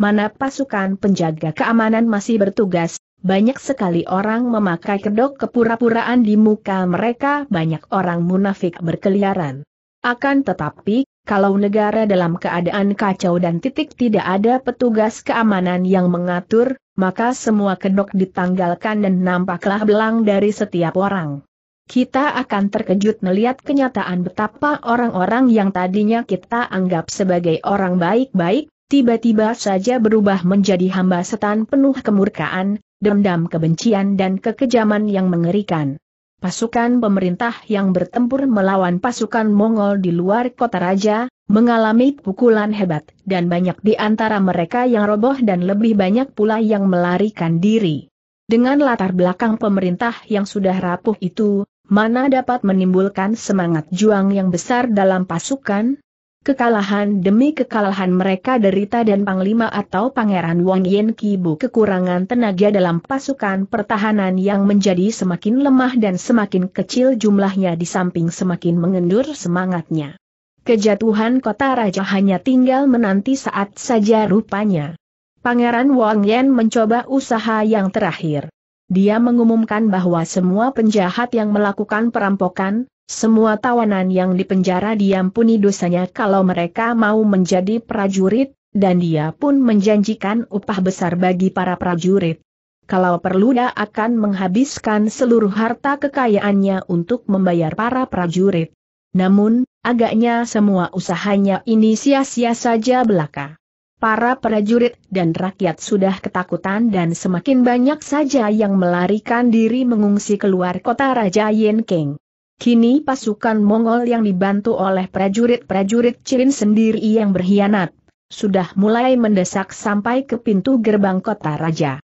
mana pasukan penjaga keamanan masih bertugas, banyak sekali orang memakai kedok kepura-puraan di muka mereka banyak orang munafik berkeliaran. Akan tetapi, kalau negara dalam keadaan kacau dan titik tidak ada petugas keamanan yang mengatur, maka semua kedok ditanggalkan dan nampaklah belang dari setiap orang. Kita akan terkejut melihat kenyataan betapa orang-orang yang tadinya kita anggap sebagai orang baik-baik, tiba-tiba saja berubah menjadi hamba setan penuh kemurkaan, dendam kebencian dan kekejaman yang mengerikan. Pasukan pemerintah yang bertempur melawan pasukan Mongol di luar kota raja, mengalami pukulan hebat, dan banyak di antara mereka yang roboh dan lebih banyak pula yang melarikan diri. Dengan latar belakang pemerintah yang sudah rapuh itu, mana dapat menimbulkan semangat juang yang besar dalam pasukan? Kekalahan demi kekalahan mereka derita dan Panglima atau Pangeran Wang Yen Kibu kekurangan tenaga dalam pasukan pertahanan yang menjadi semakin lemah dan semakin kecil jumlahnya di samping semakin mengendur semangatnya. Kejatuhan kota raja hanya tinggal menanti saat saja rupanya. Pangeran Wang Yan mencoba usaha yang terakhir. Dia mengumumkan bahwa semua penjahat yang melakukan perampokan, semua tawanan yang dipenjara diampuni dosanya kalau mereka mau menjadi prajurit, dan dia pun menjanjikan upah besar bagi para prajurit. Kalau perlu dia akan menghabiskan seluruh harta kekayaannya untuk membayar para prajurit. Namun, agaknya semua usahanya ini sia-sia saja belaka. Para prajurit dan rakyat sudah ketakutan dan semakin banyak saja yang melarikan diri mengungsi keluar kota Raja Yen King. Kini pasukan Mongol yang dibantu oleh prajurit-prajurit Chin sendiri yang berkhianat, sudah mulai mendesak sampai ke pintu gerbang kota raja.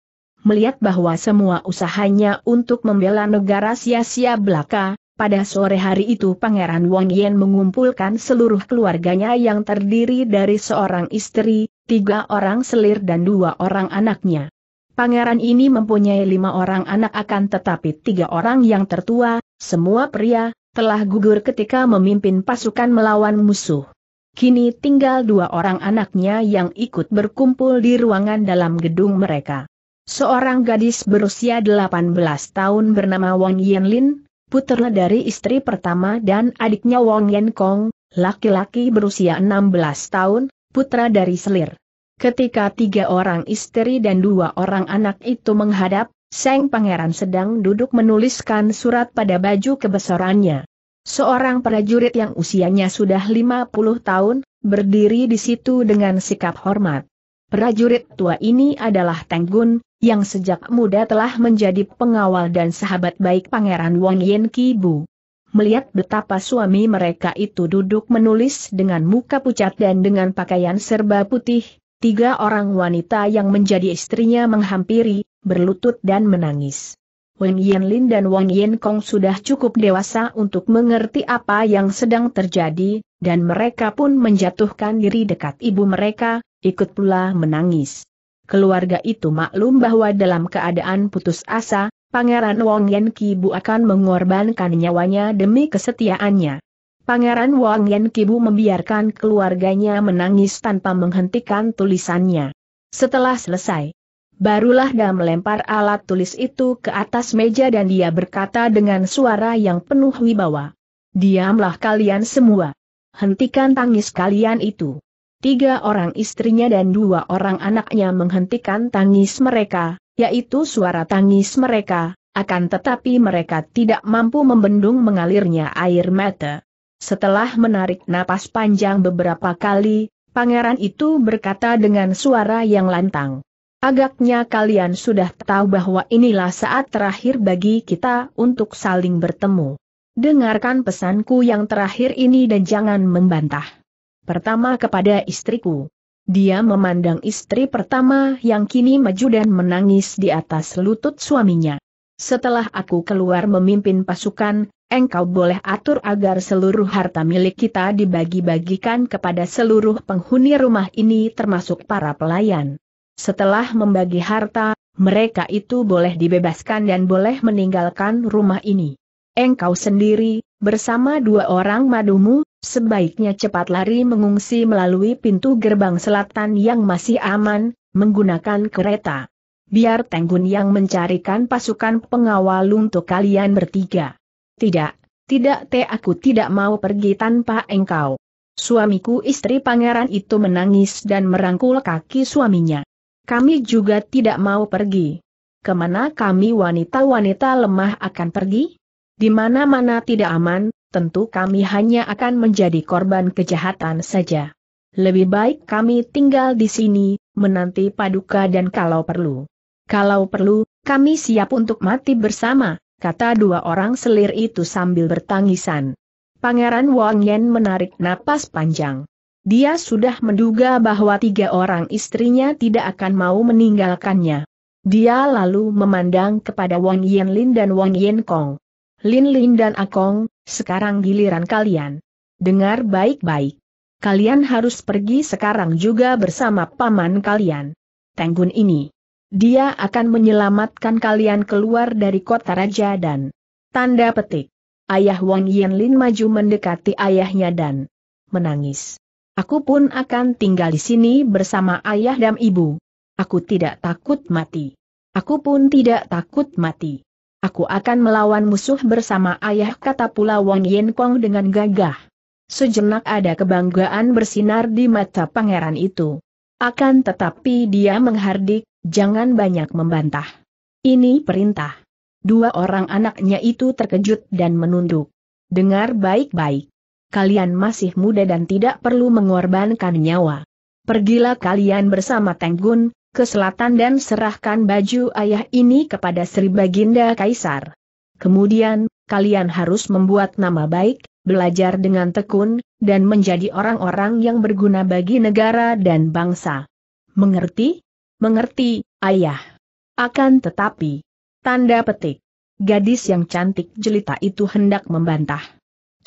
Melihat bahwa semua usahanya untuk membela negara sia-sia belaka, pada sore hari itu Pangeran Wang Yen mengumpulkan seluruh keluarganya yang terdiri dari seorang istri, tiga orang selir dan dua orang anaknya. Pangeran ini mempunyai lima orang anak akan tetapi tiga orang yang tertua, semua pria, telah gugur ketika memimpin pasukan melawan musuh. Kini tinggal dua orang anaknya yang ikut berkumpul di ruangan dalam gedung mereka. Seorang gadis berusia 18 tahun bernama Wang Yanlin putra dari istri pertama dan adiknya Wong Yen Kong, laki-laki berusia 16 tahun, putra dari Selir. Ketika tiga orang istri dan dua orang anak itu menghadap, Seng Pangeran sedang duduk menuliskan surat pada baju kebesarannya. Seorang prajurit yang usianya sudah 50 tahun, berdiri di situ dengan sikap hormat. Prajurit tua ini adalah Tenggun, yang sejak muda telah menjadi pengawal dan sahabat baik Pangeran Wong Yen Kibu. Melihat betapa suami mereka itu duduk menulis dengan muka pucat dan dengan pakaian serba putih, tiga orang wanita yang menjadi istrinya menghampiri, berlutut dan menangis. Wang Lin dan Wang Yen Kong sudah cukup dewasa untuk mengerti apa yang sedang terjadi, dan mereka pun menjatuhkan diri dekat ibu mereka, ikut pula menangis. Keluarga itu maklum bahwa dalam keadaan putus asa, Pangeran Wang Yen Kibu akan mengorbankan nyawanya demi kesetiaannya. Pangeran Wang Yen Kibu membiarkan keluarganya menangis tanpa menghentikan tulisannya. Setelah selesai, barulah dia melempar alat tulis itu ke atas meja dan dia berkata dengan suara yang penuh wibawa. Diamlah kalian semua. Hentikan tangis kalian itu tiga orang istrinya dan dua orang anaknya menghentikan tangis mereka, yaitu suara tangis mereka, akan tetapi mereka tidak mampu membendung mengalirnya air mata. Setelah menarik napas panjang beberapa kali, pangeran itu berkata dengan suara yang lantang. Agaknya kalian sudah tahu bahwa inilah saat terakhir bagi kita untuk saling bertemu. Dengarkan pesanku yang terakhir ini dan jangan membantah pertama kepada istriku. Dia memandang istri pertama yang kini maju dan menangis di atas lutut suaminya. Setelah aku keluar memimpin pasukan, engkau boleh atur agar seluruh harta milik kita dibagi-bagikan kepada seluruh penghuni rumah ini termasuk para pelayan. Setelah membagi harta, mereka itu boleh dibebaskan dan boleh meninggalkan rumah ini. Engkau sendiri, bersama dua orang madumu, Sebaiknya cepat lari mengungsi melalui pintu gerbang selatan yang masih aman, menggunakan kereta. Biar Tenggun yang mencarikan pasukan pengawal untuk kalian bertiga. Tidak, tidak teh aku tidak mau pergi tanpa engkau. Suamiku istri pangeran itu menangis dan merangkul kaki suaminya. Kami juga tidak mau pergi. Kemana kami wanita-wanita lemah akan pergi? Di mana-mana tidak aman, tentu kami hanya akan menjadi korban kejahatan saja. Lebih baik kami tinggal di sini, menanti paduka dan kalau perlu. Kalau perlu, kami siap untuk mati bersama, kata dua orang selir itu sambil bertangisan. Pangeran Wang Yan menarik napas panjang. Dia sudah menduga bahwa tiga orang istrinya tidak akan mau meninggalkannya. Dia lalu memandang kepada Wang Yanlin dan Wang Yen Kong. Lin Lin dan Akong, sekarang giliran kalian. Dengar baik-baik. Kalian harus pergi sekarang juga bersama paman kalian. Tenggun ini. Dia akan menyelamatkan kalian keluar dari kota raja dan... Tanda petik. Ayah Wang Lin maju mendekati ayahnya dan menangis. Aku pun akan tinggal di sini bersama ayah dan ibu. Aku tidak takut mati. Aku pun tidak takut mati. Aku akan melawan musuh bersama ayah kata pula Wang Yen Kong dengan gagah. Sejenak ada kebanggaan bersinar di mata pangeran itu. Akan tetapi dia menghardik, jangan banyak membantah. Ini perintah. Dua orang anaknya itu terkejut dan menunduk. Dengar baik-baik. Kalian masih muda dan tidak perlu mengorbankan nyawa. Pergilah kalian bersama Tenggun, ke selatan dan serahkan baju ayah ini kepada Sri Baginda Kaisar. Kemudian, kalian harus membuat nama baik, belajar dengan tekun, dan menjadi orang-orang yang berguna bagi negara dan bangsa. Mengerti? Mengerti, ayah. Akan tetapi, tanda petik. Gadis yang cantik jelita itu hendak membantah.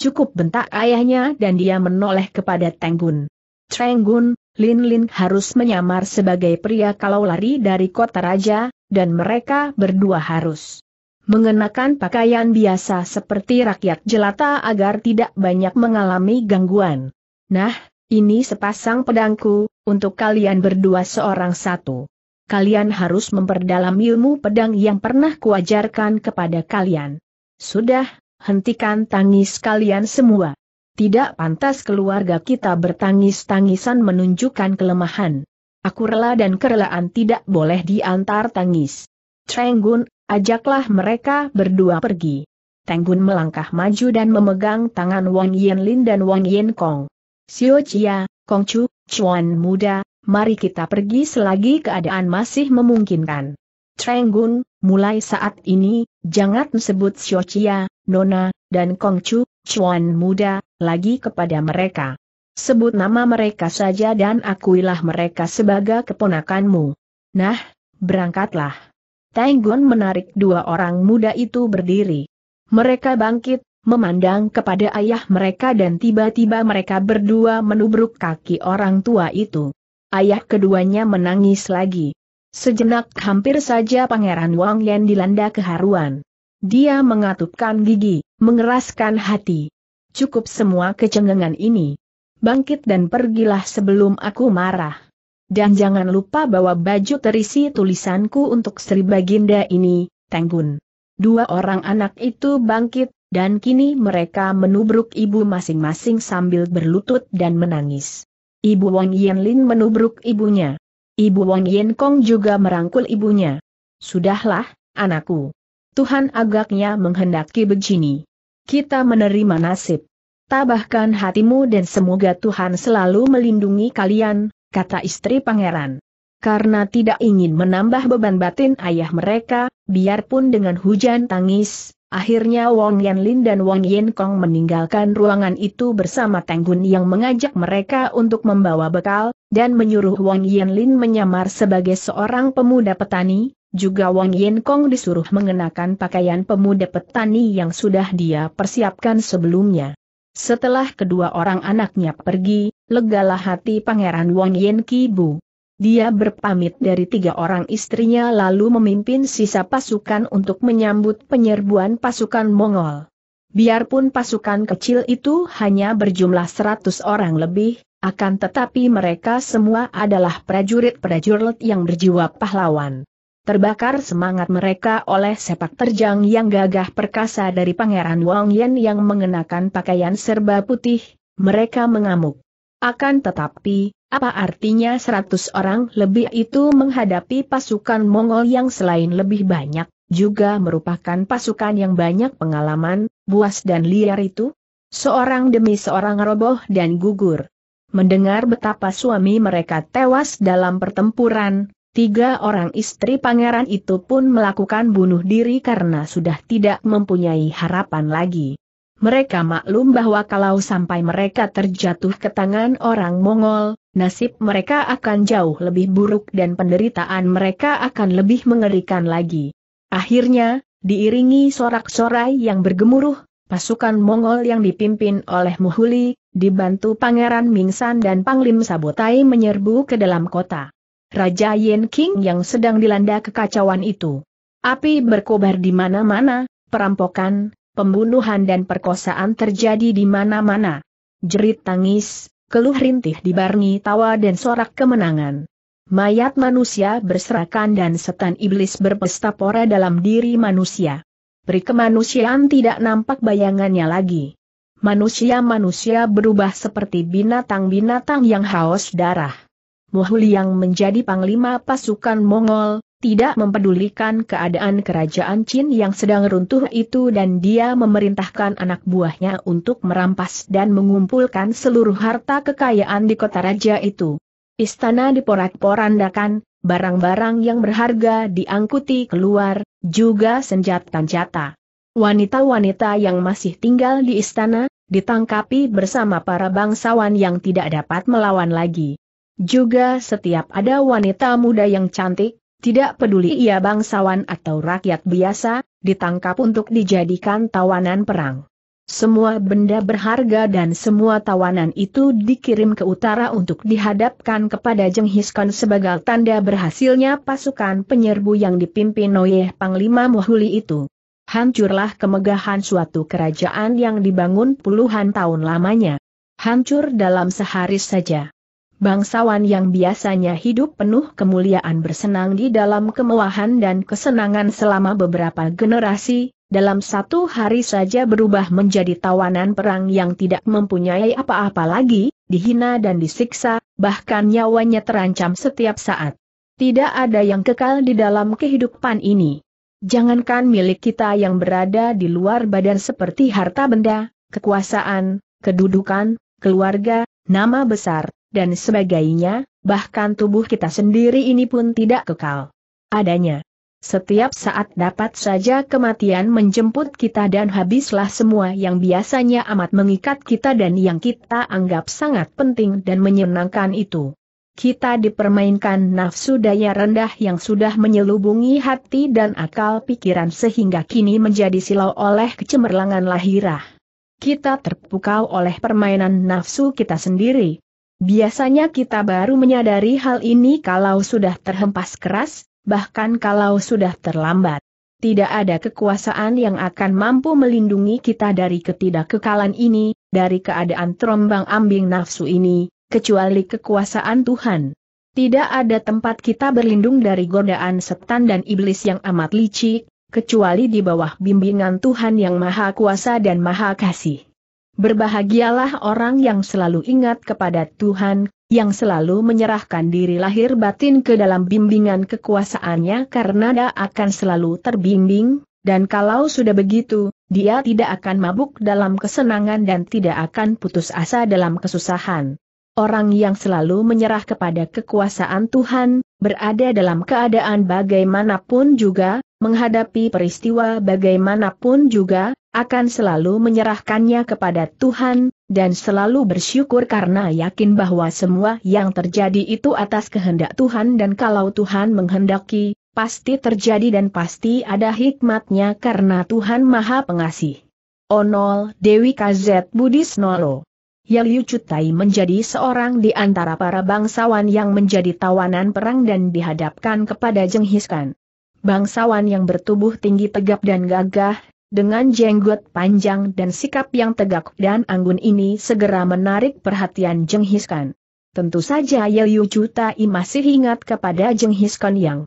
Cukup bentak ayahnya dan dia menoleh kepada Tenggun. Tenggun, Lin Lin harus menyamar sebagai pria kalau lari dari kota raja, dan mereka berdua harus mengenakan pakaian biasa seperti rakyat jelata agar tidak banyak mengalami gangguan. Nah, ini sepasang pedangku, untuk kalian berdua seorang satu. Kalian harus memperdalam ilmu pedang yang pernah kuajarkan kepada kalian. Sudah, hentikan tangis kalian semua. Tidak pantas keluarga kita bertangis-tangisan menunjukkan kelemahan. Aku rela dan kerelaan tidak boleh diantar tangis. Trenggun, ajaklah mereka berdua pergi. Tenggun melangkah maju dan memegang tangan Wang Yenlin dan Wang Yen Kong. Xiao Chia, Kong Chu, Chuan muda, mari kita pergi selagi keadaan masih memungkinkan. Trenggun, mulai saat ini, jangan sebut Xiao Chia, Nona, dan Kong Chu, Chuan muda, lagi kepada mereka. Sebut nama mereka saja dan akuilah mereka sebagai keponakanmu. Nah, berangkatlah. Tenggon menarik dua orang muda itu berdiri. Mereka bangkit, memandang kepada ayah mereka dan tiba-tiba mereka berdua menubruk kaki orang tua itu. Ayah keduanya menangis lagi. Sejenak hampir saja Pangeran Wang Yan dilanda keharuan. Dia mengatupkan gigi, mengeraskan hati cukup semua kecengengan ini. Bangkit dan pergilah sebelum aku marah. Dan jangan lupa bawa baju terisi tulisanku untuk Sri Baginda ini, Tenggun. Dua orang anak itu bangkit, dan kini mereka menubruk ibu masing-masing sambil berlutut dan menangis. Ibu Wang Yenlin menubruk ibunya. Ibu Wang Yen Kong juga merangkul ibunya. Sudahlah, anakku. Tuhan agaknya menghendaki begini kita menerima nasib. Tabahkan hatimu dan semoga Tuhan selalu melindungi kalian, kata istri pangeran. Karena tidak ingin menambah beban batin ayah mereka, biarpun dengan hujan tangis, akhirnya Wong Yan Lin dan Wong Yen Kong meninggalkan ruangan itu bersama Tenggun yang mengajak mereka untuk membawa bekal, dan menyuruh Wong Yan Lin menyamar sebagai seorang pemuda petani, juga Wang Yen Kong disuruh mengenakan pakaian pemuda petani yang sudah dia persiapkan sebelumnya. Setelah kedua orang anaknya pergi, legalah hati Pangeran Wang Yen Kibu. Dia berpamit dari tiga orang istrinya lalu memimpin sisa pasukan untuk menyambut penyerbuan pasukan Mongol. Biarpun pasukan kecil itu hanya berjumlah seratus orang lebih, akan tetapi mereka semua adalah prajurit-prajurit yang berjiwa pahlawan. Terbakar semangat mereka oleh sepak terjang yang gagah perkasa dari Pangeran Wang Yan yang mengenakan pakaian serba putih, mereka mengamuk. Akan tetapi, apa artinya seratus orang lebih itu menghadapi pasukan Mongol yang selain lebih banyak, juga merupakan pasukan yang banyak pengalaman, buas dan liar itu? Seorang demi seorang roboh dan gugur. Mendengar betapa suami mereka tewas dalam pertempuran, Tiga orang istri pangeran itu pun melakukan bunuh diri karena sudah tidak mempunyai harapan lagi. Mereka maklum bahwa kalau sampai mereka terjatuh ke tangan orang Mongol, nasib mereka akan jauh lebih buruk dan penderitaan mereka akan lebih mengerikan lagi. Akhirnya, diiringi sorak-sorai yang bergemuruh, pasukan Mongol yang dipimpin oleh Muhuli, dibantu Pangeran Mingsan dan Panglim Sabotai menyerbu ke dalam kota. Raja Yen King yang sedang dilanda kekacauan itu. Api berkobar di mana-mana, perampokan, pembunuhan dan perkosaan terjadi di mana-mana. Jerit tangis, keluh rintih dibarengi tawa dan sorak kemenangan. Mayat manusia berserakan dan setan iblis berpesta pora dalam diri manusia. Peri kemanusiaan tidak nampak bayangannya lagi. Manusia-manusia berubah seperti binatang-binatang yang haus darah. Muhuli yang menjadi panglima pasukan Mongol, tidak mempedulikan keadaan kerajaan Chin yang sedang runtuh itu dan dia memerintahkan anak buahnya untuk merampas dan mengumpulkan seluruh harta kekayaan di kota raja itu. Istana diporak-porandakan, barang-barang yang berharga diangkuti keluar, juga senjata-senjata. Wanita-wanita yang masih tinggal di istana, ditangkapi bersama para bangsawan yang tidak dapat melawan lagi. Juga setiap ada wanita muda yang cantik, tidak peduli ia bangsawan atau rakyat biasa, ditangkap untuk dijadikan tawanan perang. Semua benda berharga dan semua tawanan itu dikirim ke utara untuk dihadapkan kepada Jenghis Khan sebagai tanda berhasilnya pasukan penyerbu yang dipimpin oleh Panglima Muhuli itu. Hancurlah kemegahan suatu kerajaan yang dibangun puluhan tahun lamanya. Hancur dalam sehari saja. Bangsawan yang biasanya hidup penuh kemuliaan bersenang di dalam kemewahan dan kesenangan selama beberapa generasi, dalam satu hari saja berubah menjadi tawanan perang yang tidak mempunyai apa-apa lagi, dihina dan disiksa, bahkan nyawanya terancam setiap saat. Tidak ada yang kekal di dalam kehidupan ini. Jangankan milik kita yang berada di luar badan seperti harta benda, kekuasaan, kedudukan, keluarga, nama besar, dan sebagainya, bahkan tubuh kita sendiri ini pun tidak kekal. Adanya. Setiap saat dapat saja kematian menjemput kita dan habislah semua yang biasanya amat mengikat kita dan yang kita anggap sangat penting dan menyenangkan itu. Kita dipermainkan nafsu daya rendah yang sudah menyelubungi hati dan akal pikiran sehingga kini menjadi silau oleh kecemerlangan lahirah. Kita terpukau oleh permainan nafsu kita sendiri, Biasanya kita baru menyadari hal ini kalau sudah terhempas keras, bahkan kalau sudah terlambat. Tidak ada kekuasaan yang akan mampu melindungi kita dari ketidakkekalan ini, dari keadaan terombang ambing nafsu ini, kecuali kekuasaan Tuhan. Tidak ada tempat kita berlindung dari godaan setan dan iblis yang amat licik, kecuali di bawah bimbingan Tuhan yang Maha Kuasa dan Maha Kasih. Berbahagialah orang yang selalu ingat kepada Tuhan, yang selalu menyerahkan diri lahir batin ke dalam bimbingan kekuasaannya karena dia akan selalu terbimbing, dan kalau sudah begitu, dia tidak akan mabuk dalam kesenangan dan tidak akan putus asa dalam kesusahan. Orang yang selalu menyerah kepada kekuasaan Tuhan, berada dalam keadaan bagaimanapun juga, menghadapi peristiwa bagaimanapun juga, akan selalu menyerahkannya kepada Tuhan, dan selalu bersyukur karena yakin bahwa semua yang terjadi itu atas kehendak Tuhan dan kalau Tuhan menghendaki, pasti terjadi dan pasti ada hikmatnya karena Tuhan Maha Pengasih. Onol Dewi KZ Budis Nolo Yaliu Cutai menjadi seorang di antara para bangsawan yang menjadi tawanan perang dan dihadapkan kepada Jenghis Khan. Bangsawan yang bertubuh tinggi tegap dan gagah, dengan jenggot panjang dan sikap yang tegak dan anggun ini segera menarik perhatian Jenghis Hiskan. Tentu saja Yayu Tai masih ingat kepada Jenghis Hiskan yang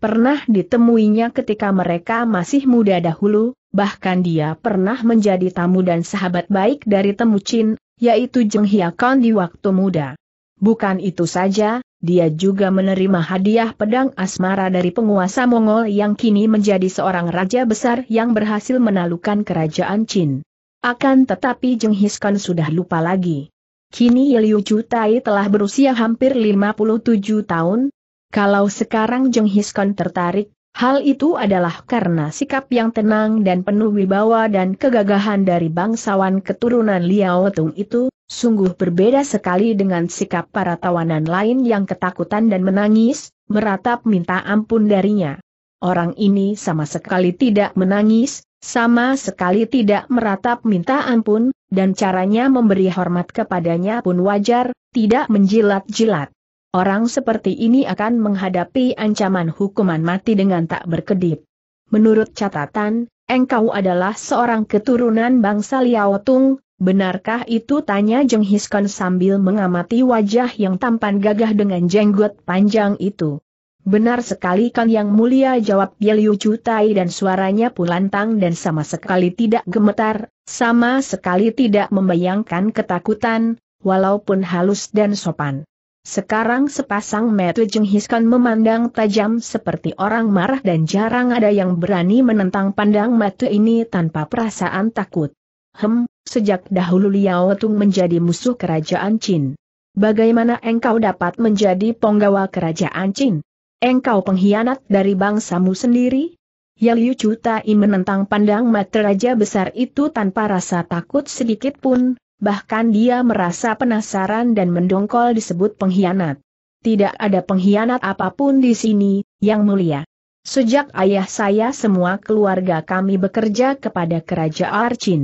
pernah ditemuinya ketika mereka masih muda dahulu, bahkan dia pernah menjadi tamu dan sahabat baik dari temu Chin, yaitu Jeng Hiakon di waktu muda. Bukan itu saja, dia juga menerima hadiah pedang asmara dari penguasa Mongol yang kini menjadi seorang raja besar yang berhasil menalukan kerajaan Qin. Akan tetapi Jeng Hiskan sudah lupa lagi. Kini Liu Cutai telah berusia hampir 57 tahun. Kalau sekarang Jeng Hiskan tertarik, hal itu adalah karena sikap yang tenang dan penuh wibawa dan kegagahan dari bangsawan keturunan Liao Tung itu, Sungguh berbeda sekali dengan sikap para tawanan lain yang ketakutan dan menangis, meratap minta ampun darinya. Orang ini sama sekali tidak menangis, sama sekali tidak meratap minta ampun, dan caranya memberi hormat kepadanya pun wajar, tidak menjilat-jilat. Orang seperti ini akan menghadapi ancaman hukuman mati dengan tak berkedip. Menurut catatan, engkau adalah seorang keturunan bangsa Liao Tung, Benarkah itu tanya Jeng Hiskon sambil mengamati wajah yang tampan gagah dengan jenggot panjang itu. Benar sekali kan yang mulia jawab Yeliu Cutai dan suaranya pun lantang dan sama sekali tidak gemetar, sama sekali tidak membayangkan ketakutan, walaupun halus dan sopan. Sekarang sepasang mata Jeng Hiskon memandang tajam seperti orang marah dan jarang ada yang berani menentang pandang mata ini tanpa perasaan takut. Hem, sejak dahulu Liao Tung menjadi musuh kerajaan Qin. Bagaimana engkau dapat menjadi penggawa kerajaan Qin? Engkau pengkhianat dari bangsamu sendiri? Yang Liu Tai menentang pandang mata Raja Besar itu tanpa rasa takut sedikit pun, bahkan dia merasa penasaran dan mendongkol disebut pengkhianat. Tidak ada pengkhianat apapun di sini, Yang Mulia. Sejak ayah saya semua keluarga kami bekerja kepada Kerajaan Arcin.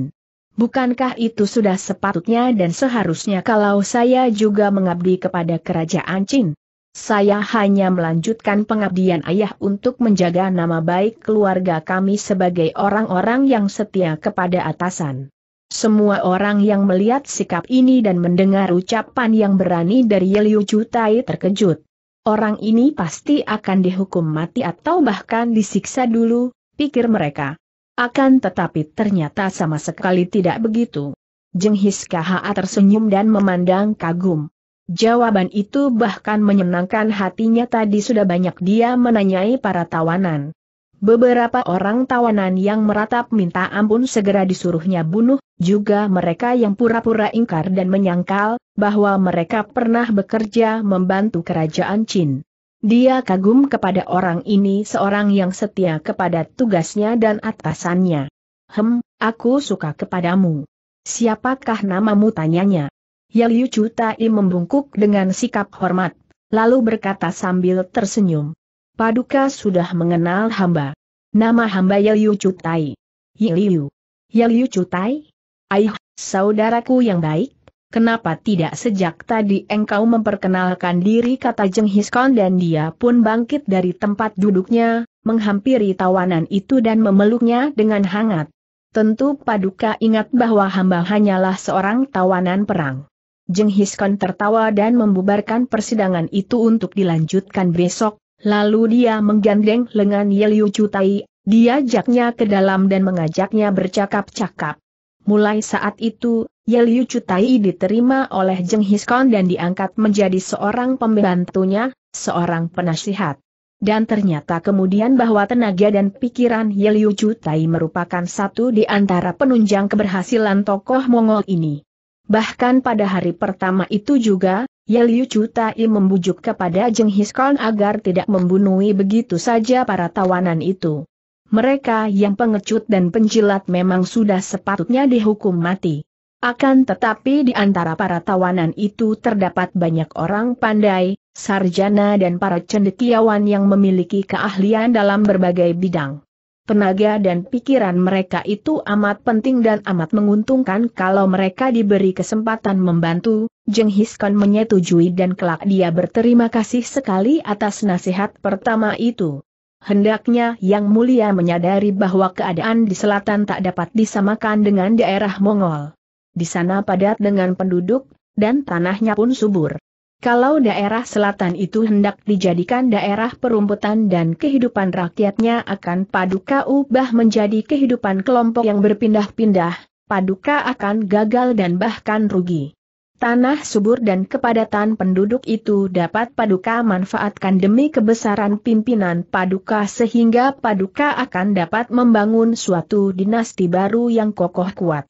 Bukankah itu sudah sepatutnya dan seharusnya kalau saya juga mengabdi kepada kerajaan Qin? Saya hanya melanjutkan pengabdian ayah untuk menjaga nama baik keluarga kami sebagai orang-orang yang setia kepada atasan. Semua orang yang melihat sikap ini dan mendengar ucapan yang berani dari Yeliu Jutai terkejut. Orang ini pasti akan dihukum mati atau bahkan disiksa dulu, pikir mereka. Akan tetapi ternyata sama sekali tidak begitu. Jenghis KHA tersenyum dan memandang kagum. Jawaban itu bahkan menyenangkan hatinya tadi sudah banyak dia menanyai para tawanan. Beberapa orang tawanan yang meratap minta ampun segera disuruhnya bunuh, juga mereka yang pura-pura ingkar dan menyangkal, bahwa mereka pernah bekerja membantu kerajaan Qin. Dia kagum kepada orang ini seorang yang setia kepada tugasnya dan atasannya. Hem, aku suka kepadamu. Siapakah namamu tanyanya? Yaliu Cutai membungkuk dengan sikap hormat, lalu berkata sambil tersenyum. Paduka sudah mengenal hamba. Nama hamba Yaliu Cutai. Yaliu. Yaliu Cutai? Aih, saudaraku yang baik. Kenapa tidak sejak tadi engkau memperkenalkan diri kata Jeng Hiskon dan dia pun bangkit dari tempat duduknya, menghampiri tawanan itu dan memeluknya dengan hangat. Tentu Paduka ingat bahwa hamba hanyalah seorang tawanan perang. Jeng Hiskon tertawa dan membubarkan persidangan itu untuk dilanjutkan besok, lalu dia menggandeng lengan Yeliu Cutai, diajaknya ke dalam dan mengajaknya bercakap-cakap. Mulai saat itu, Yel Yu Cutai diterima oleh Jeng Hiskon dan diangkat menjadi seorang pembantunya, seorang penasihat. Dan ternyata kemudian bahwa tenaga dan pikiran Yel Yu Cutai merupakan satu di antara penunjang keberhasilan tokoh Mongol ini. Bahkan pada hari pertama itu juga, Yel Yu Cutai membujuk kepada Jeng Hiskon agar tidak membunuhi begitu saja para tawanan itu mereka yang pengecut dan penjilat memang sudah sepatutnya dihukum mati. Akan tetapi di antara para tawanan itu terdapat banyak orang pandai, sarjana dan para cendekiawan yang memiliki keahlian dalam berbagai bidang. Tenaga dan pikiran mereka itu amat penting dan amat menguntungkan kalau mereka diberi kesempatan membantu, Jeng Hiskon menyetujui dan kelak dia berterima kasih sekali atas nasihat pertama itu. Hendaknya Yang Mulia menyadari bahwa keadaan di selatan tak dapat disamakan dengan daerah Mongol. Di sana padat dengan penduduk, dan tanahnya pun subur. Kalau daerah selatan itu hendak dijadikan daerah perumputan dan kehidupan rakyatnya akan paduka ubah menjadi kehidupan kelompok yang berpindah-pindah, paduka akan gagal dan bahkan rugi. Tanah subur dan kepadatan penduduk itu dapat Paduka manfaatkan demi kebesaran pimpinan Paduka sehingga Paduka akan dapat membangun suatu dinasti baru yang kokoh kuat.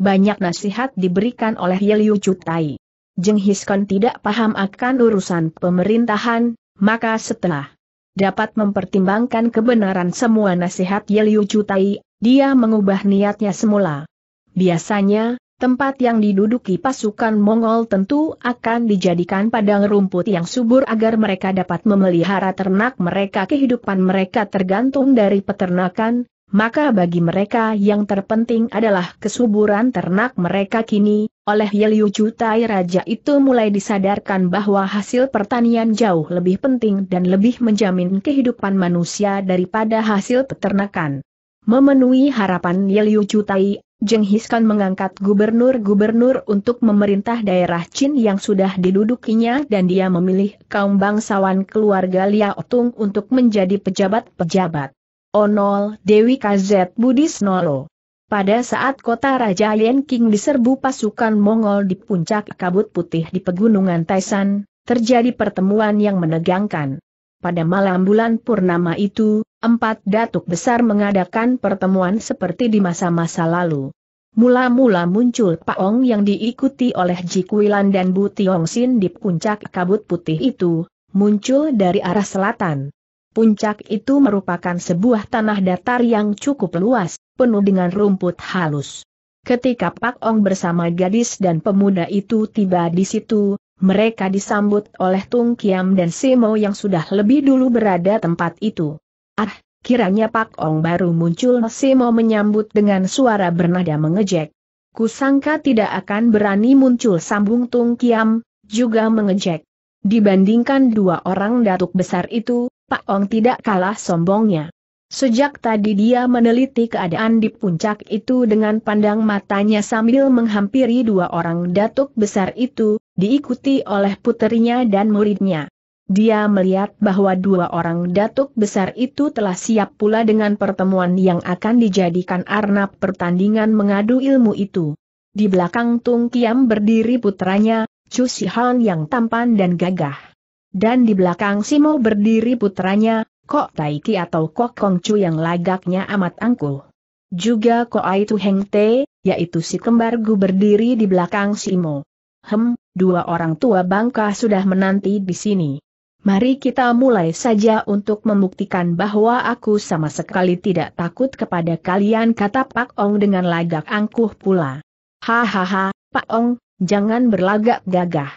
Banyak nasihat diberikan oleh Yeliu Cutai. Jenghis Hiskon tidak paham akan urusan pemerintahan, maka setelah dapat mempertimbangkan kebenaran semua nasihat Yeliu Cutai, dia mengubah niatnya semula. Biasanya, tempat yang diduduki pasukan Mongol tentu akan dijadikan padang rumput yang subur agar mereka dapat memelihara ternak mereka. Kehidupan mereka tergantung dari peternakan, maka bagi mereka yang terpenting adalah kesuburan ternak mereka kini. Oleh Yeliu Jutai Raja itu mulai disadarkan bahwa hasil pertanian jauh lebih penting dan lebih menjamin kehidupan manusia daripada hasil peternakan. Memenuhi harapan Yeliu Jutai Jenghis Khan mengangkat gubernur-gubernur untuk memerintah daerah Chin yang sudah didudukinya dan dia memilih kaum bangsawan keluarga Liao Tung untuk menjadi pejabat-pejabat. Onol Dewi KZ Budisnolo. Pada saat kota Raja King diserbu pasukan Mongol di puncak kabut putih di pegunungan Taisan, terjadi pertemuan yang menegangkan pada malam bulan purnama itu, empat datuk besar mengadakan pertemuan seperti di masa-masa lalu. Mula-mula muncul Pak Ong yang diikuti oleh Ji Kuilan dan Bu Sin di puncak kabut putih itu, muncul dari arah selatan. Puncak itu merupakan sebuah tanah datar yang cukup luas, penuh dengan rumput halus. Ketika Pak Ong bersama gadis dan pemuda itu tiba di situ, mereka disambut oleh Tung Kiam dan Simo yang sudah lebih dulu berada tempat itu. Ah, kiranya Pak Ong baru muncul Simo menyambut dengan suara bernada mengejek. Kusangka tidak akan berani muncul sambung Tung Kiam, juga mengejek. Dibandingkan dua orang datuk besar itu, Pak Ong tidak kalah sombongnya. Sejak tadi dia meneliti keadaan di puncak itu dengan pandang matanya sambil menghampiri dua orang datuk besar itu, diikuti oleh puterinya dan muridnya. Dia melihat bahwa dua orang datuk besar itu telah siap pula dengan pertemuan yang akan dijadikan arna pertandingan mengadu ilmu itu. Di belakang Tung Kiam berdiri putranya, Chu Sihan yang tampan dan gagah. Dan di belakang Simo berdiri putranya, Kok Taiki atau Kok Kong Chu yang lagaknya amat angkuh. Juga Ai Tu Heng Te, yaitu si kembar gu berdiri di belakang Simo. Hem, dua orang tua bangka sudah menanti di sini. Mari kita mulai saja untuk membuktikan bahwa aku sama sekali tidak takut kepada kalian kata Pak Ong dengan lagak angkuh pula. Hahaha, Pak Ong, jangan berlagak gagah.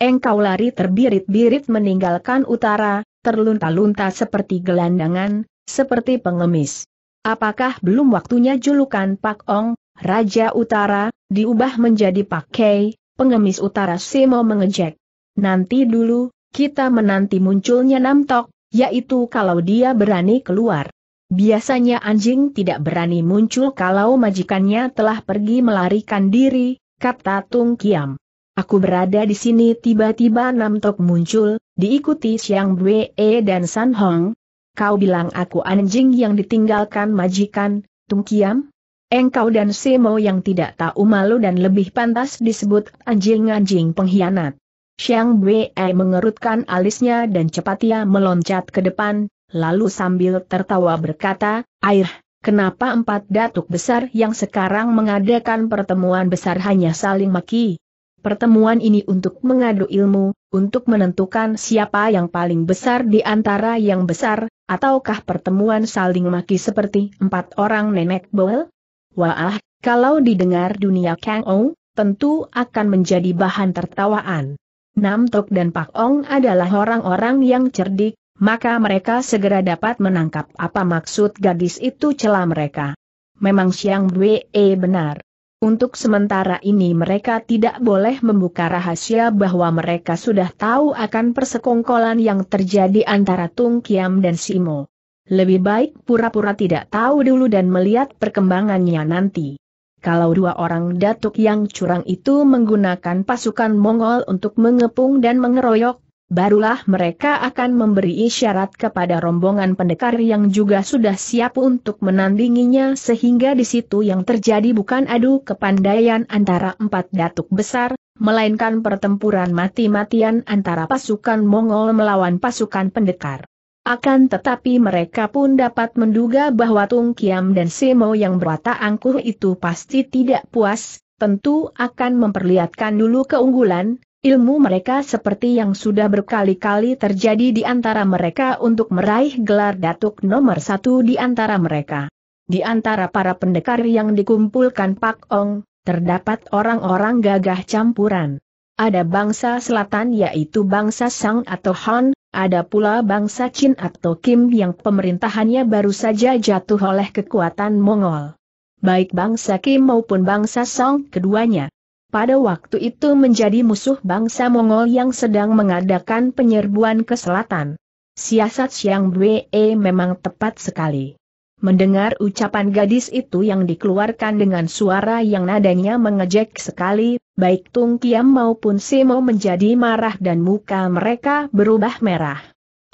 Engkau lari terbirit-birit meninggalkan utara, terlunta-lunta seperti gelandangan, seperti pengemis. Apakah belum waktunya julukan Pak Ong, Raja Utara, diubah menjadi Pak Kei, pengemis utara Simo mengejek. Nanti dulu, kita menanti munculnya Namtok, yaitu kalau dia berani keluar. Biasanya anjing tidak berani muncul kalau majikannya telah pergi melarikan diri, kata Tung Kiam. Aku berada di sini tiba-tiba Namtok muncul, diikuti Siang Bwe dan San Hong. Kau bilang aku anjing yang ditinggalkan majikan, Tung Kiam? Engkau dan Semo yang tidak tahu malu dan lebih pantas disebut anjing-anjing pengkhianat. Xiang Wei mengerutkan alisnya dan cepat ia meloncat ke depan, lalu sambil tertawa berkata, Air, kenapa empat datuk besar yang sekarang mengadakan pertemuan besar hanya saling maki? Pertemuan ini untuk mengadu ilmu, untuk menentukan siapa yang paling besar di antara yang besar, ataukah pertemuan saling maki seperti empat orang nenek Boel? Wah, kalau didengar dunia Kang Ou, tentu akan menjadi bahan tertawaan. Nam Tok dan Pak Ong adalah orang-orang yang cerdik, maka mereka segera dapat menangkap apa maksud gadis itu celah mereka. Memang Siang Bwe eh, benar. Untuk sementara ini mereka tidak boleh membuka rahasia bahwa mereka sudah tahu akan persekongkolan yang terjadi antara Tung Kiam dan Simo. Lebih baik pura-pura tidak tahu dulu dan melihat perkembangannya nanti. Kalau dua orang datuk yang curang itu menggunakan pasukan Mongol untuk mengepung dan mengeroyok, barulah mereka akan memberi isyarat kepada rombongan pendekar yang juga sudah siap untuk menandinginya sehingga di situ yang terjadi bukan adu kepandaian antara empat datuk besar, melainkan pertempuran mati-matian antara pasukan Mongol melawan pasukan pendekar. Akan tetapi mereka pun dapat menduga bahwa Tung Kiam dan Semo yang berwatak angkuh itu pasti tidak puas, tentu akan memperlihatkan dulu keunggulan, ilmu mereka seperti yang sudah berkali-kali terjadi di antara mereka untuk meraih gelar datuk nomor satu di antara mereka. Di antara para pendekar yang dikumpulkan Pak Ong, terdapat orang-orang gagah campuran. Ada bangsa selatan yaitu bangsa Sang atau Han, ada pula bangsa Chin atau Kim yang pemerintahannya baru saja jatuh oleh kekuatan Mongol. Baik bangsa Kim maupun bangsa Song keduanya. Pada waktu itu menjadi musuh bangsa Mongol yang sedang mengadakan penyerbuan ke selatan. Siasat Xiang Bwe memang tepat sekali. Mendengar ucapan gadis itu yang dikeluarkan dengan suara yang nadanya mengejek sekali, baik Tung Kiam maupun Simo menjadi marah dan muka mereka berubah merah.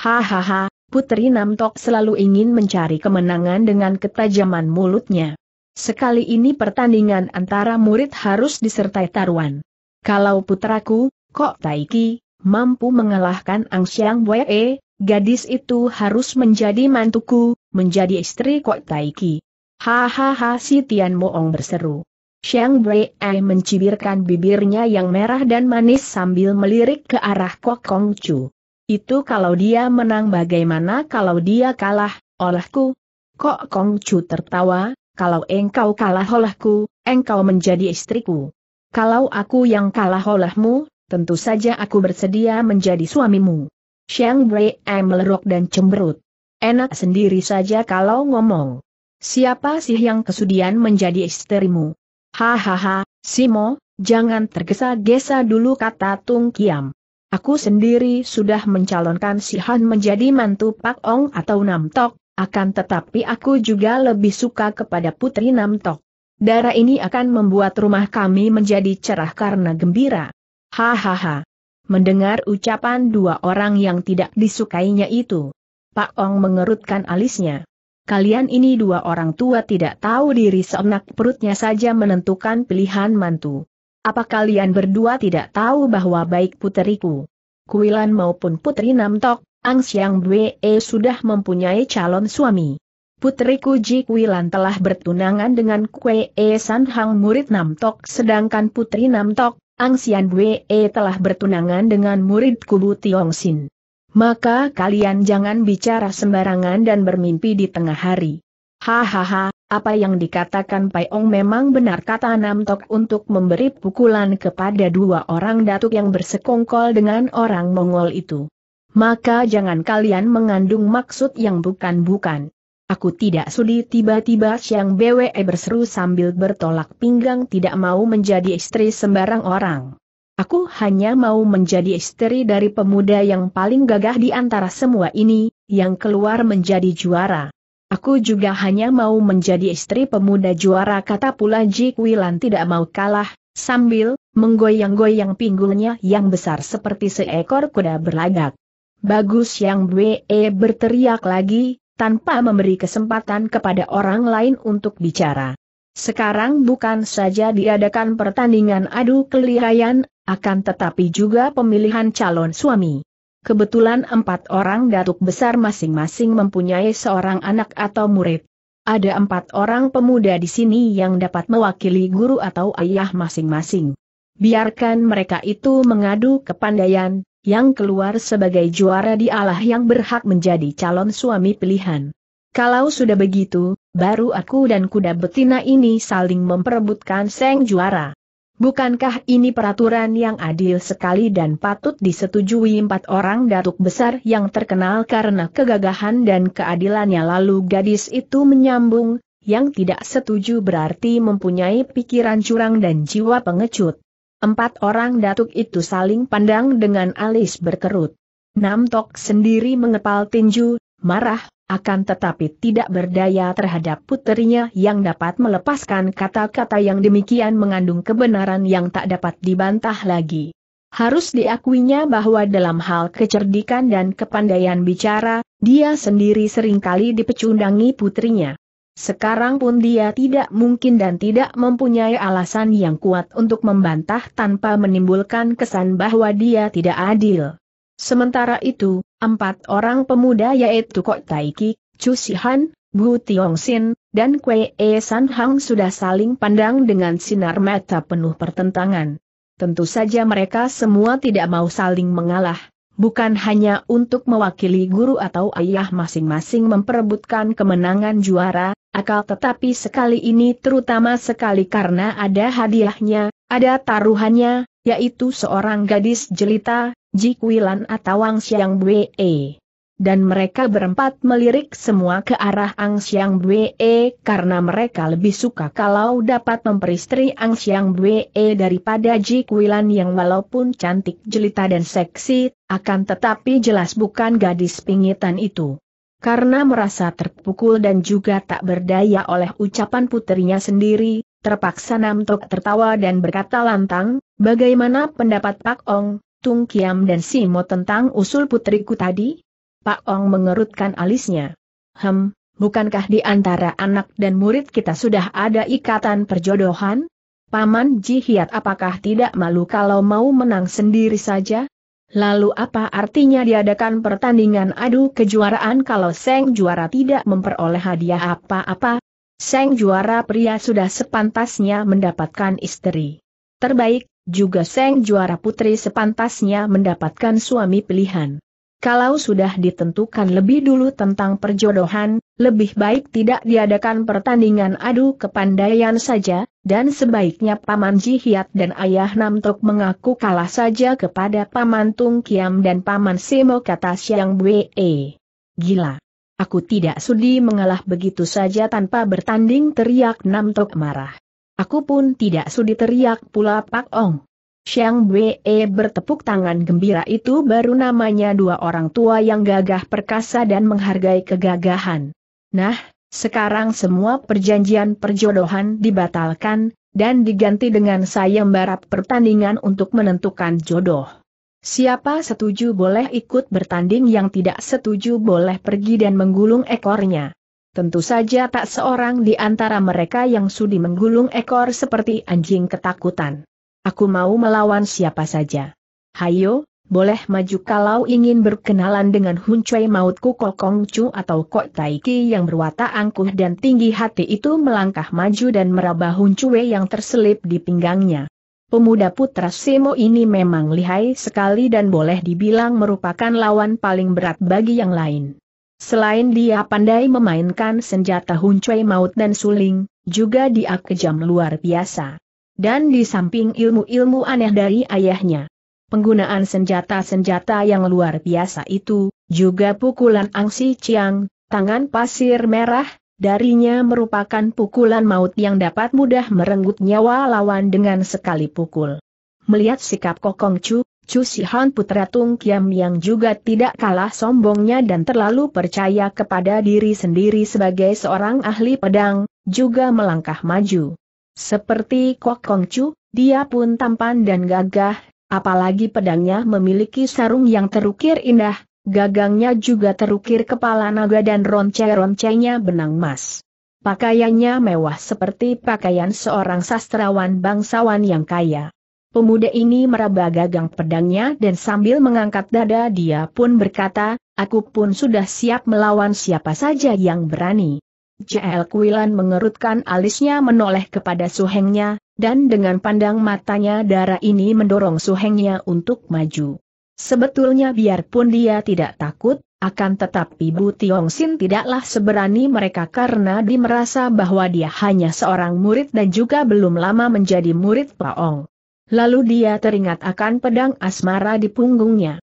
Hahaha, Putri Namtok selalu ingin mencari kemenangan dengan ketajaman mulutnya. Sekali ini pertandingan antara murid harus disertai taruhan. Kalau putraku, Kok Taiki, mampu mengalahkan Ang Siang Wei, Gadis itu harus menjadi mantuku, menjadi istri Kok Taiki. Hahaha si Tian Moong berseru. Xiang Brei mencibirkan bibirnya yang merah dan manis sambil melirik ke arah Kok Kong Chu. Itu kalau dia menang bagaimana kalau dia kalah, olahku. Kok Kong Chu tertawa, kalau engkau kalah olahku, engkau menjadi istriku. Kalau aku yang kalah olahmu, tentu saja aku bersedia menjadi suamimu. Shang Brei melerok dan cemberut. Enak sendiri saja kalau ngomong. Siapa sih yang kesudian menjadi istrimu? Hahaha, Simo, jangan tergesa-gesa dulu kata Tung Kiam. Aku sendiri sudah mencalonkan si Han menjadi mantu Pak Ong atau Nam Tok, akan tetapi aku juga lebih suka kepada Putri Nam Tok. Darah ini akan membuat rumah kami menjadi cerah karena gembira. Hahaha mendengar ucapan dua orang yang tidak disukainya itu. Pak Ong mengerutkan alisnya. Kalian ini dua orang tua tidak tahu diri seenak perutnya saja menentukan pilihan mantu. Apa kalian berdua tidak tahu bahwa baik puteriku, Kuilan maupun putri Namtok, Ang Siang Bwe sudah mempunyai calon suami. Putriku Ji Kuilan telah bertunangan dengan Kwe San Hang murid Namtok sedangkan putri Namtok Ang Sian Bue eh, telah bertunangan dengan murid kubu Tiong Sin. Maka kalian jangan bicara sembarangan dan bermimpi di tengah hari. Hahaha, apa yang dikatakan Pai Ong memang benar kata Nam Tok untuk memberi pukulan kepada dua orang datuk yang bersekongkol dengan orang Mongol itu. Maka jangan kalian mengandung maksud yang bukan-bukan. Aku tidak sudi tiba-tiba Siang BWE berseru sambil bertolak pinggang tidak mau menjadi istri sembarang orang. Aku hanya mau menjadi istri dari pemuda yang paling gagah di antara semua ini, yang keluar menjadi juara. Aku juga hanya mau menjadi istri pemuda juara kata pula Ji tidak mau kalah, sambil menggoyang-goyang pinggulnya yang besar seperti seekor kuda berlagak. Bagus yang Bwe berteriak lagi, tanpa memberi kesempatan kepada orang lain untuk bicara. Sekarang bukan saja diadakan pertandingan adu kelihayan, akan tetapi juga pemilihan calon suami. Kebetulan empat orang datuk besar masing-masing mempunyai seorang anak atau murid. Ada empat orang pemuda di sini yang dapat mewakili guru atau ayah masing-masing. Biarkan mereka itu mengadu kepandaian, yang keluar sebagai juara dialah yang berhak menjadi calon suami pilihan. Kalau sudah begitu, baru aku dan kuda betina ini saling memperebutkan seng juara. Bukankah ini peraturan yang adil sekali dan patut disetujui empat orang datuk besar yang terkenal karena kegagahan dan keadilannya lalu gadis itu menyambung, yang tidak setuju berarti mempunyai pikiran curang dan jiwa pengecut. Empat orang datuk itu saling pandang dengan alis berkerut. Nam Tok sendiri mengepal tinju, marah, akan tetapi tidak berdaya terhadap putrinya yang dapat melepaskan kata-kata yang demikian mengandung kebenaran yang tak dapat dibantah lagi. Harus diakuinya bahwa dalam hal kecerdikan dan kepandaian bicara, dia sendiri seringkali dipecundangi putrinya. Sekarang pun dia tidak mungkin dan tidak mempunyai alasan yang kuat untuk membantah tanpa menimbulkan kesan bahwa dia tidak adil. Sementara itu, empat orang pemuda yaitu Kok Taiki, Chu Sihan, Bu Sin, dan Kwe E San Hang sudah saling pandang dengan sinar mata penuh pertentangan. Tentu saja mereka semua tidak mau saling mengalah, bukan hanya untuk mewakili guru atau ayah masing-masing memperebutkan kemenangan juara, akal tetapi sekali ini terutama sekali karena ada hadiahnya, ada taruhannya, yaitu seorang gadis jelita, Jikwilan atau Wang Xiang Bwe dan mereka berempat melirik semua ke arah Ang Siang Bwe karena mereka lebih suka kalau dapat memperistri Ang Siang Bwe daripada Ji Kuilan yang walaupun cantik jelita dan seksi, akan tetapi jelas bukan gadis pingitan itu. Karena merasa terpukul dan juga tak berdaya oleh ucapan putrinya sendiri, terpaksa Namtok tertawa dan berkata lantang, bagaimana pendapat Pak Ong, Tung Kiam dan Simo tentang usul putriku tadi? Pak Ong mengerutkan alisnya. Hem, bukankah di antara anak dan murid kita sudah ada ikatan perjodohan? Paman Ji Hiat apakah tidak malu kalau mau menang sendiri saja? Lalu apa artinya diadakan pertandingan adu kejuaraan kalau Seng juara tidak memperoleh hadiah apa-apa? Seng juara pria sudah sepantasnya mendapatkan istri. Terbaik, juga Seng juara putri sepantasnya mendapatkan suami pilihan. Kalau sudah ditentukan lebih dulu tentang perjodohan, lebih baik tidak diadakan pertandingan adu kepandaian saja, dan sebaiknya Paman Jihiat dan Ayah Namtok mengaku kalah saja kepada Paman Tung Kiam dan Paman Simo kata Siang Bwe. Gila. Aku tidak sudi mengalah begitu saja tanpa bertanding teriak Namtok marah. Aku pun tidak sudi teriak pula Pak Ong. Xiang Be bertepuk tangan gembira itu baru namanya dua orang tua yang gagah perkasa dan menghargai kegagahan. Nah, sekarang semua perjanjian perjodohan dibatalkan, dan diganti dengan sayembara pertandingan untuk menentukan jodoh. Siapa setuju boleh ikut bertanding yang tidak setuju boleh pergi dan menggulung ekornya. Tentu saja tak seorang di antara mereka yang sudi menggulung ekor seperti anjing ketakutan. Aku mau melawan siapa saja. Hayo, boleh maju kalau ingin berkenalan dengan Hun Cui mautku Kokong Kong Chu atau Kok Taiki yang berwatak angkuh dan tinggi hati itu melangkah maju dan meraba Hun Cui yang terselip di pinggangnya. Pemuda putra Simo ini memang lihai sekali dan boleh dibilang merupakan lawan paling berat bagi yang lain. Selain dia pandai memainkan senjata Hun huncui maut dan suling, juga dia kejam luar biasa dan di samping ilmu-ilmu aneh dari ayahnya. Penggunaan senjata-senjata yang luar biasa itu, juga pukulan angsi ciang, tangan pasir merah, darinya merupakan pukulan maut yang dapat mudah merenggut nyawa lawan dengan sekali pukul. Melihat sikap Kokong Chu, Chu Sihan putra Tung Kiam yang juga tidak kalah sombongnya dan terlalu percaya kepada diri sendiri sebagai seorang ahli pedang, juga melangkah maju. Seperti Kok Kong Chu, dia pun tampan dan gagah, apalagi pedangnya memiliki sarung yang terukir indah, gagangnya juga terukir kepala naga dan ronce-roncenya benang emas. Pakaiannya mewah seperti pakaian seorang sastrawan bangsawan yang kaya. Pemuda ini meraba gagang pedangnya dan sambil mengangkat dada dia pun berkata, aku pun sudah siap melawan siapa saja yang berani. CL Kuilan mengerutkan alisnya menoleh kepada suhengnya, dan dengan pandang matanya darah ini mendorong suhengnya untuk maju. Sebetulnya biarpun dia tidak takut, akan tetapi Bu Tiong Sin tidaklah seberani mereka karena dia merasa bahwa dia hanya seorang murid dan juga belum lama menjadi murid Paong. Lalu dia teringat akan pedang asmara di punggungnya.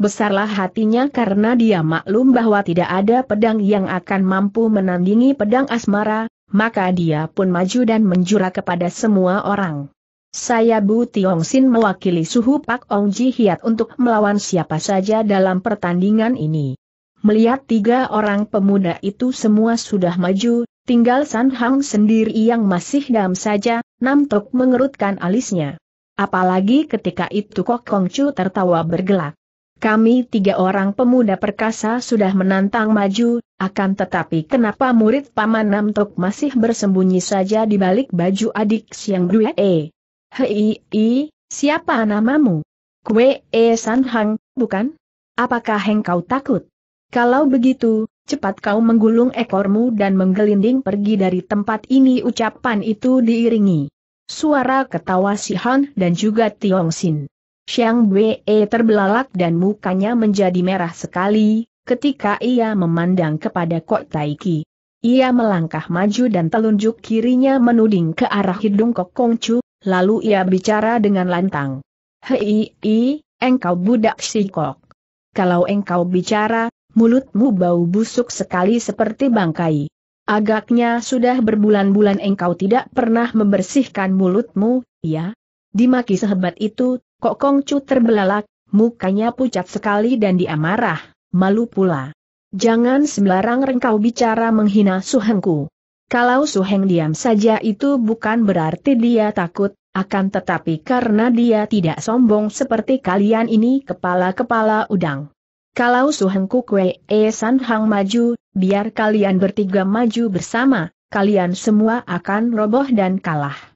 Besarlah hatinya karena dia maklum bahwa tidak ada pedang yang akan mampu menandingi pedang asmara, maka dia pun maju dan menjura kepada semua orang. Saya Bu Tiong Sin mewakili suhu Pak Ong Ji Hiat untuk melawan siapa saja dalam pertandingan ini. Melihat tiga orang pemuda itu semua sudah maju, tinggal San Hang sendiri yang masih dam saja, Nam Tok mengerutkan alisnya. Apalagi ketika itu Kok Kong Chu tertawa bergelak. Kami tiga orang pemuda perkasa sudah menantang maju, akan tetapi kenapa murid Paman Namtok masih bersembunyi saja di balik baju adik siang dua e? Hei, i, siapa namamu? Kue e San Hang, bukan? Apakah engkau takut? Kalau begitu, cepat kau menggulung ekormu dan menggelinding pergi dari tempat ini ucapan itu diiringi. Suara ketawa Si Han dan juga Tiong Sin. Xiang Wei terbelalak dan mukanya menjadi merah sekali, ketika ia memandang kepada Kok Taiki. Ia melangkah maju dan telunjuk kirinya menuding ke arah hidung Kok Chu, lalu ia bicara dengan lantang. Hei, i, engkau budak si Kok. Kalau engkau bicara, mulutmu bau busuk sekali seperti bangkai. Agaknya sudah berbulan-bulan engkau tidak pernah membersihkan mulutmu, ya? Dimaki sehebat itu, Kok Kongcu terbelalak, mukanya pucat sekali dan dia marah, malu pula. Jangan sembarang rengkau bicara menghina Suhengku. Kalau Suheng diam saja itu bukan berarti dia takut, akan tetapi karena dia tidak sombong seperti kalian ini kepala-kepala udang. Kalau Suhengku kue, E San Hang maju, biar kalian bertiga maju bersama, kalian semua akan roboh dan kalah.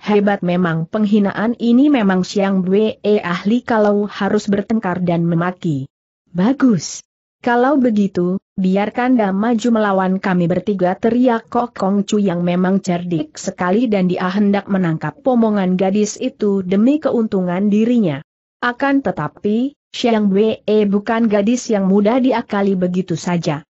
Hebat memang penghinaan ini memang Siang Bwe eh, ahli kalau harus bertengkar dan memaki. Bagus. Kalau begitu, biarkan dia maju melawan kami bertiga teriak Kok Kong Chu yang memang cerdik sekali dan dia hendak menangkap pomongan gadis itu demi keuntungan dirinya. Akan tetapi, Siang Wei eh, bukan gadis yang mudah diakali begitu saja.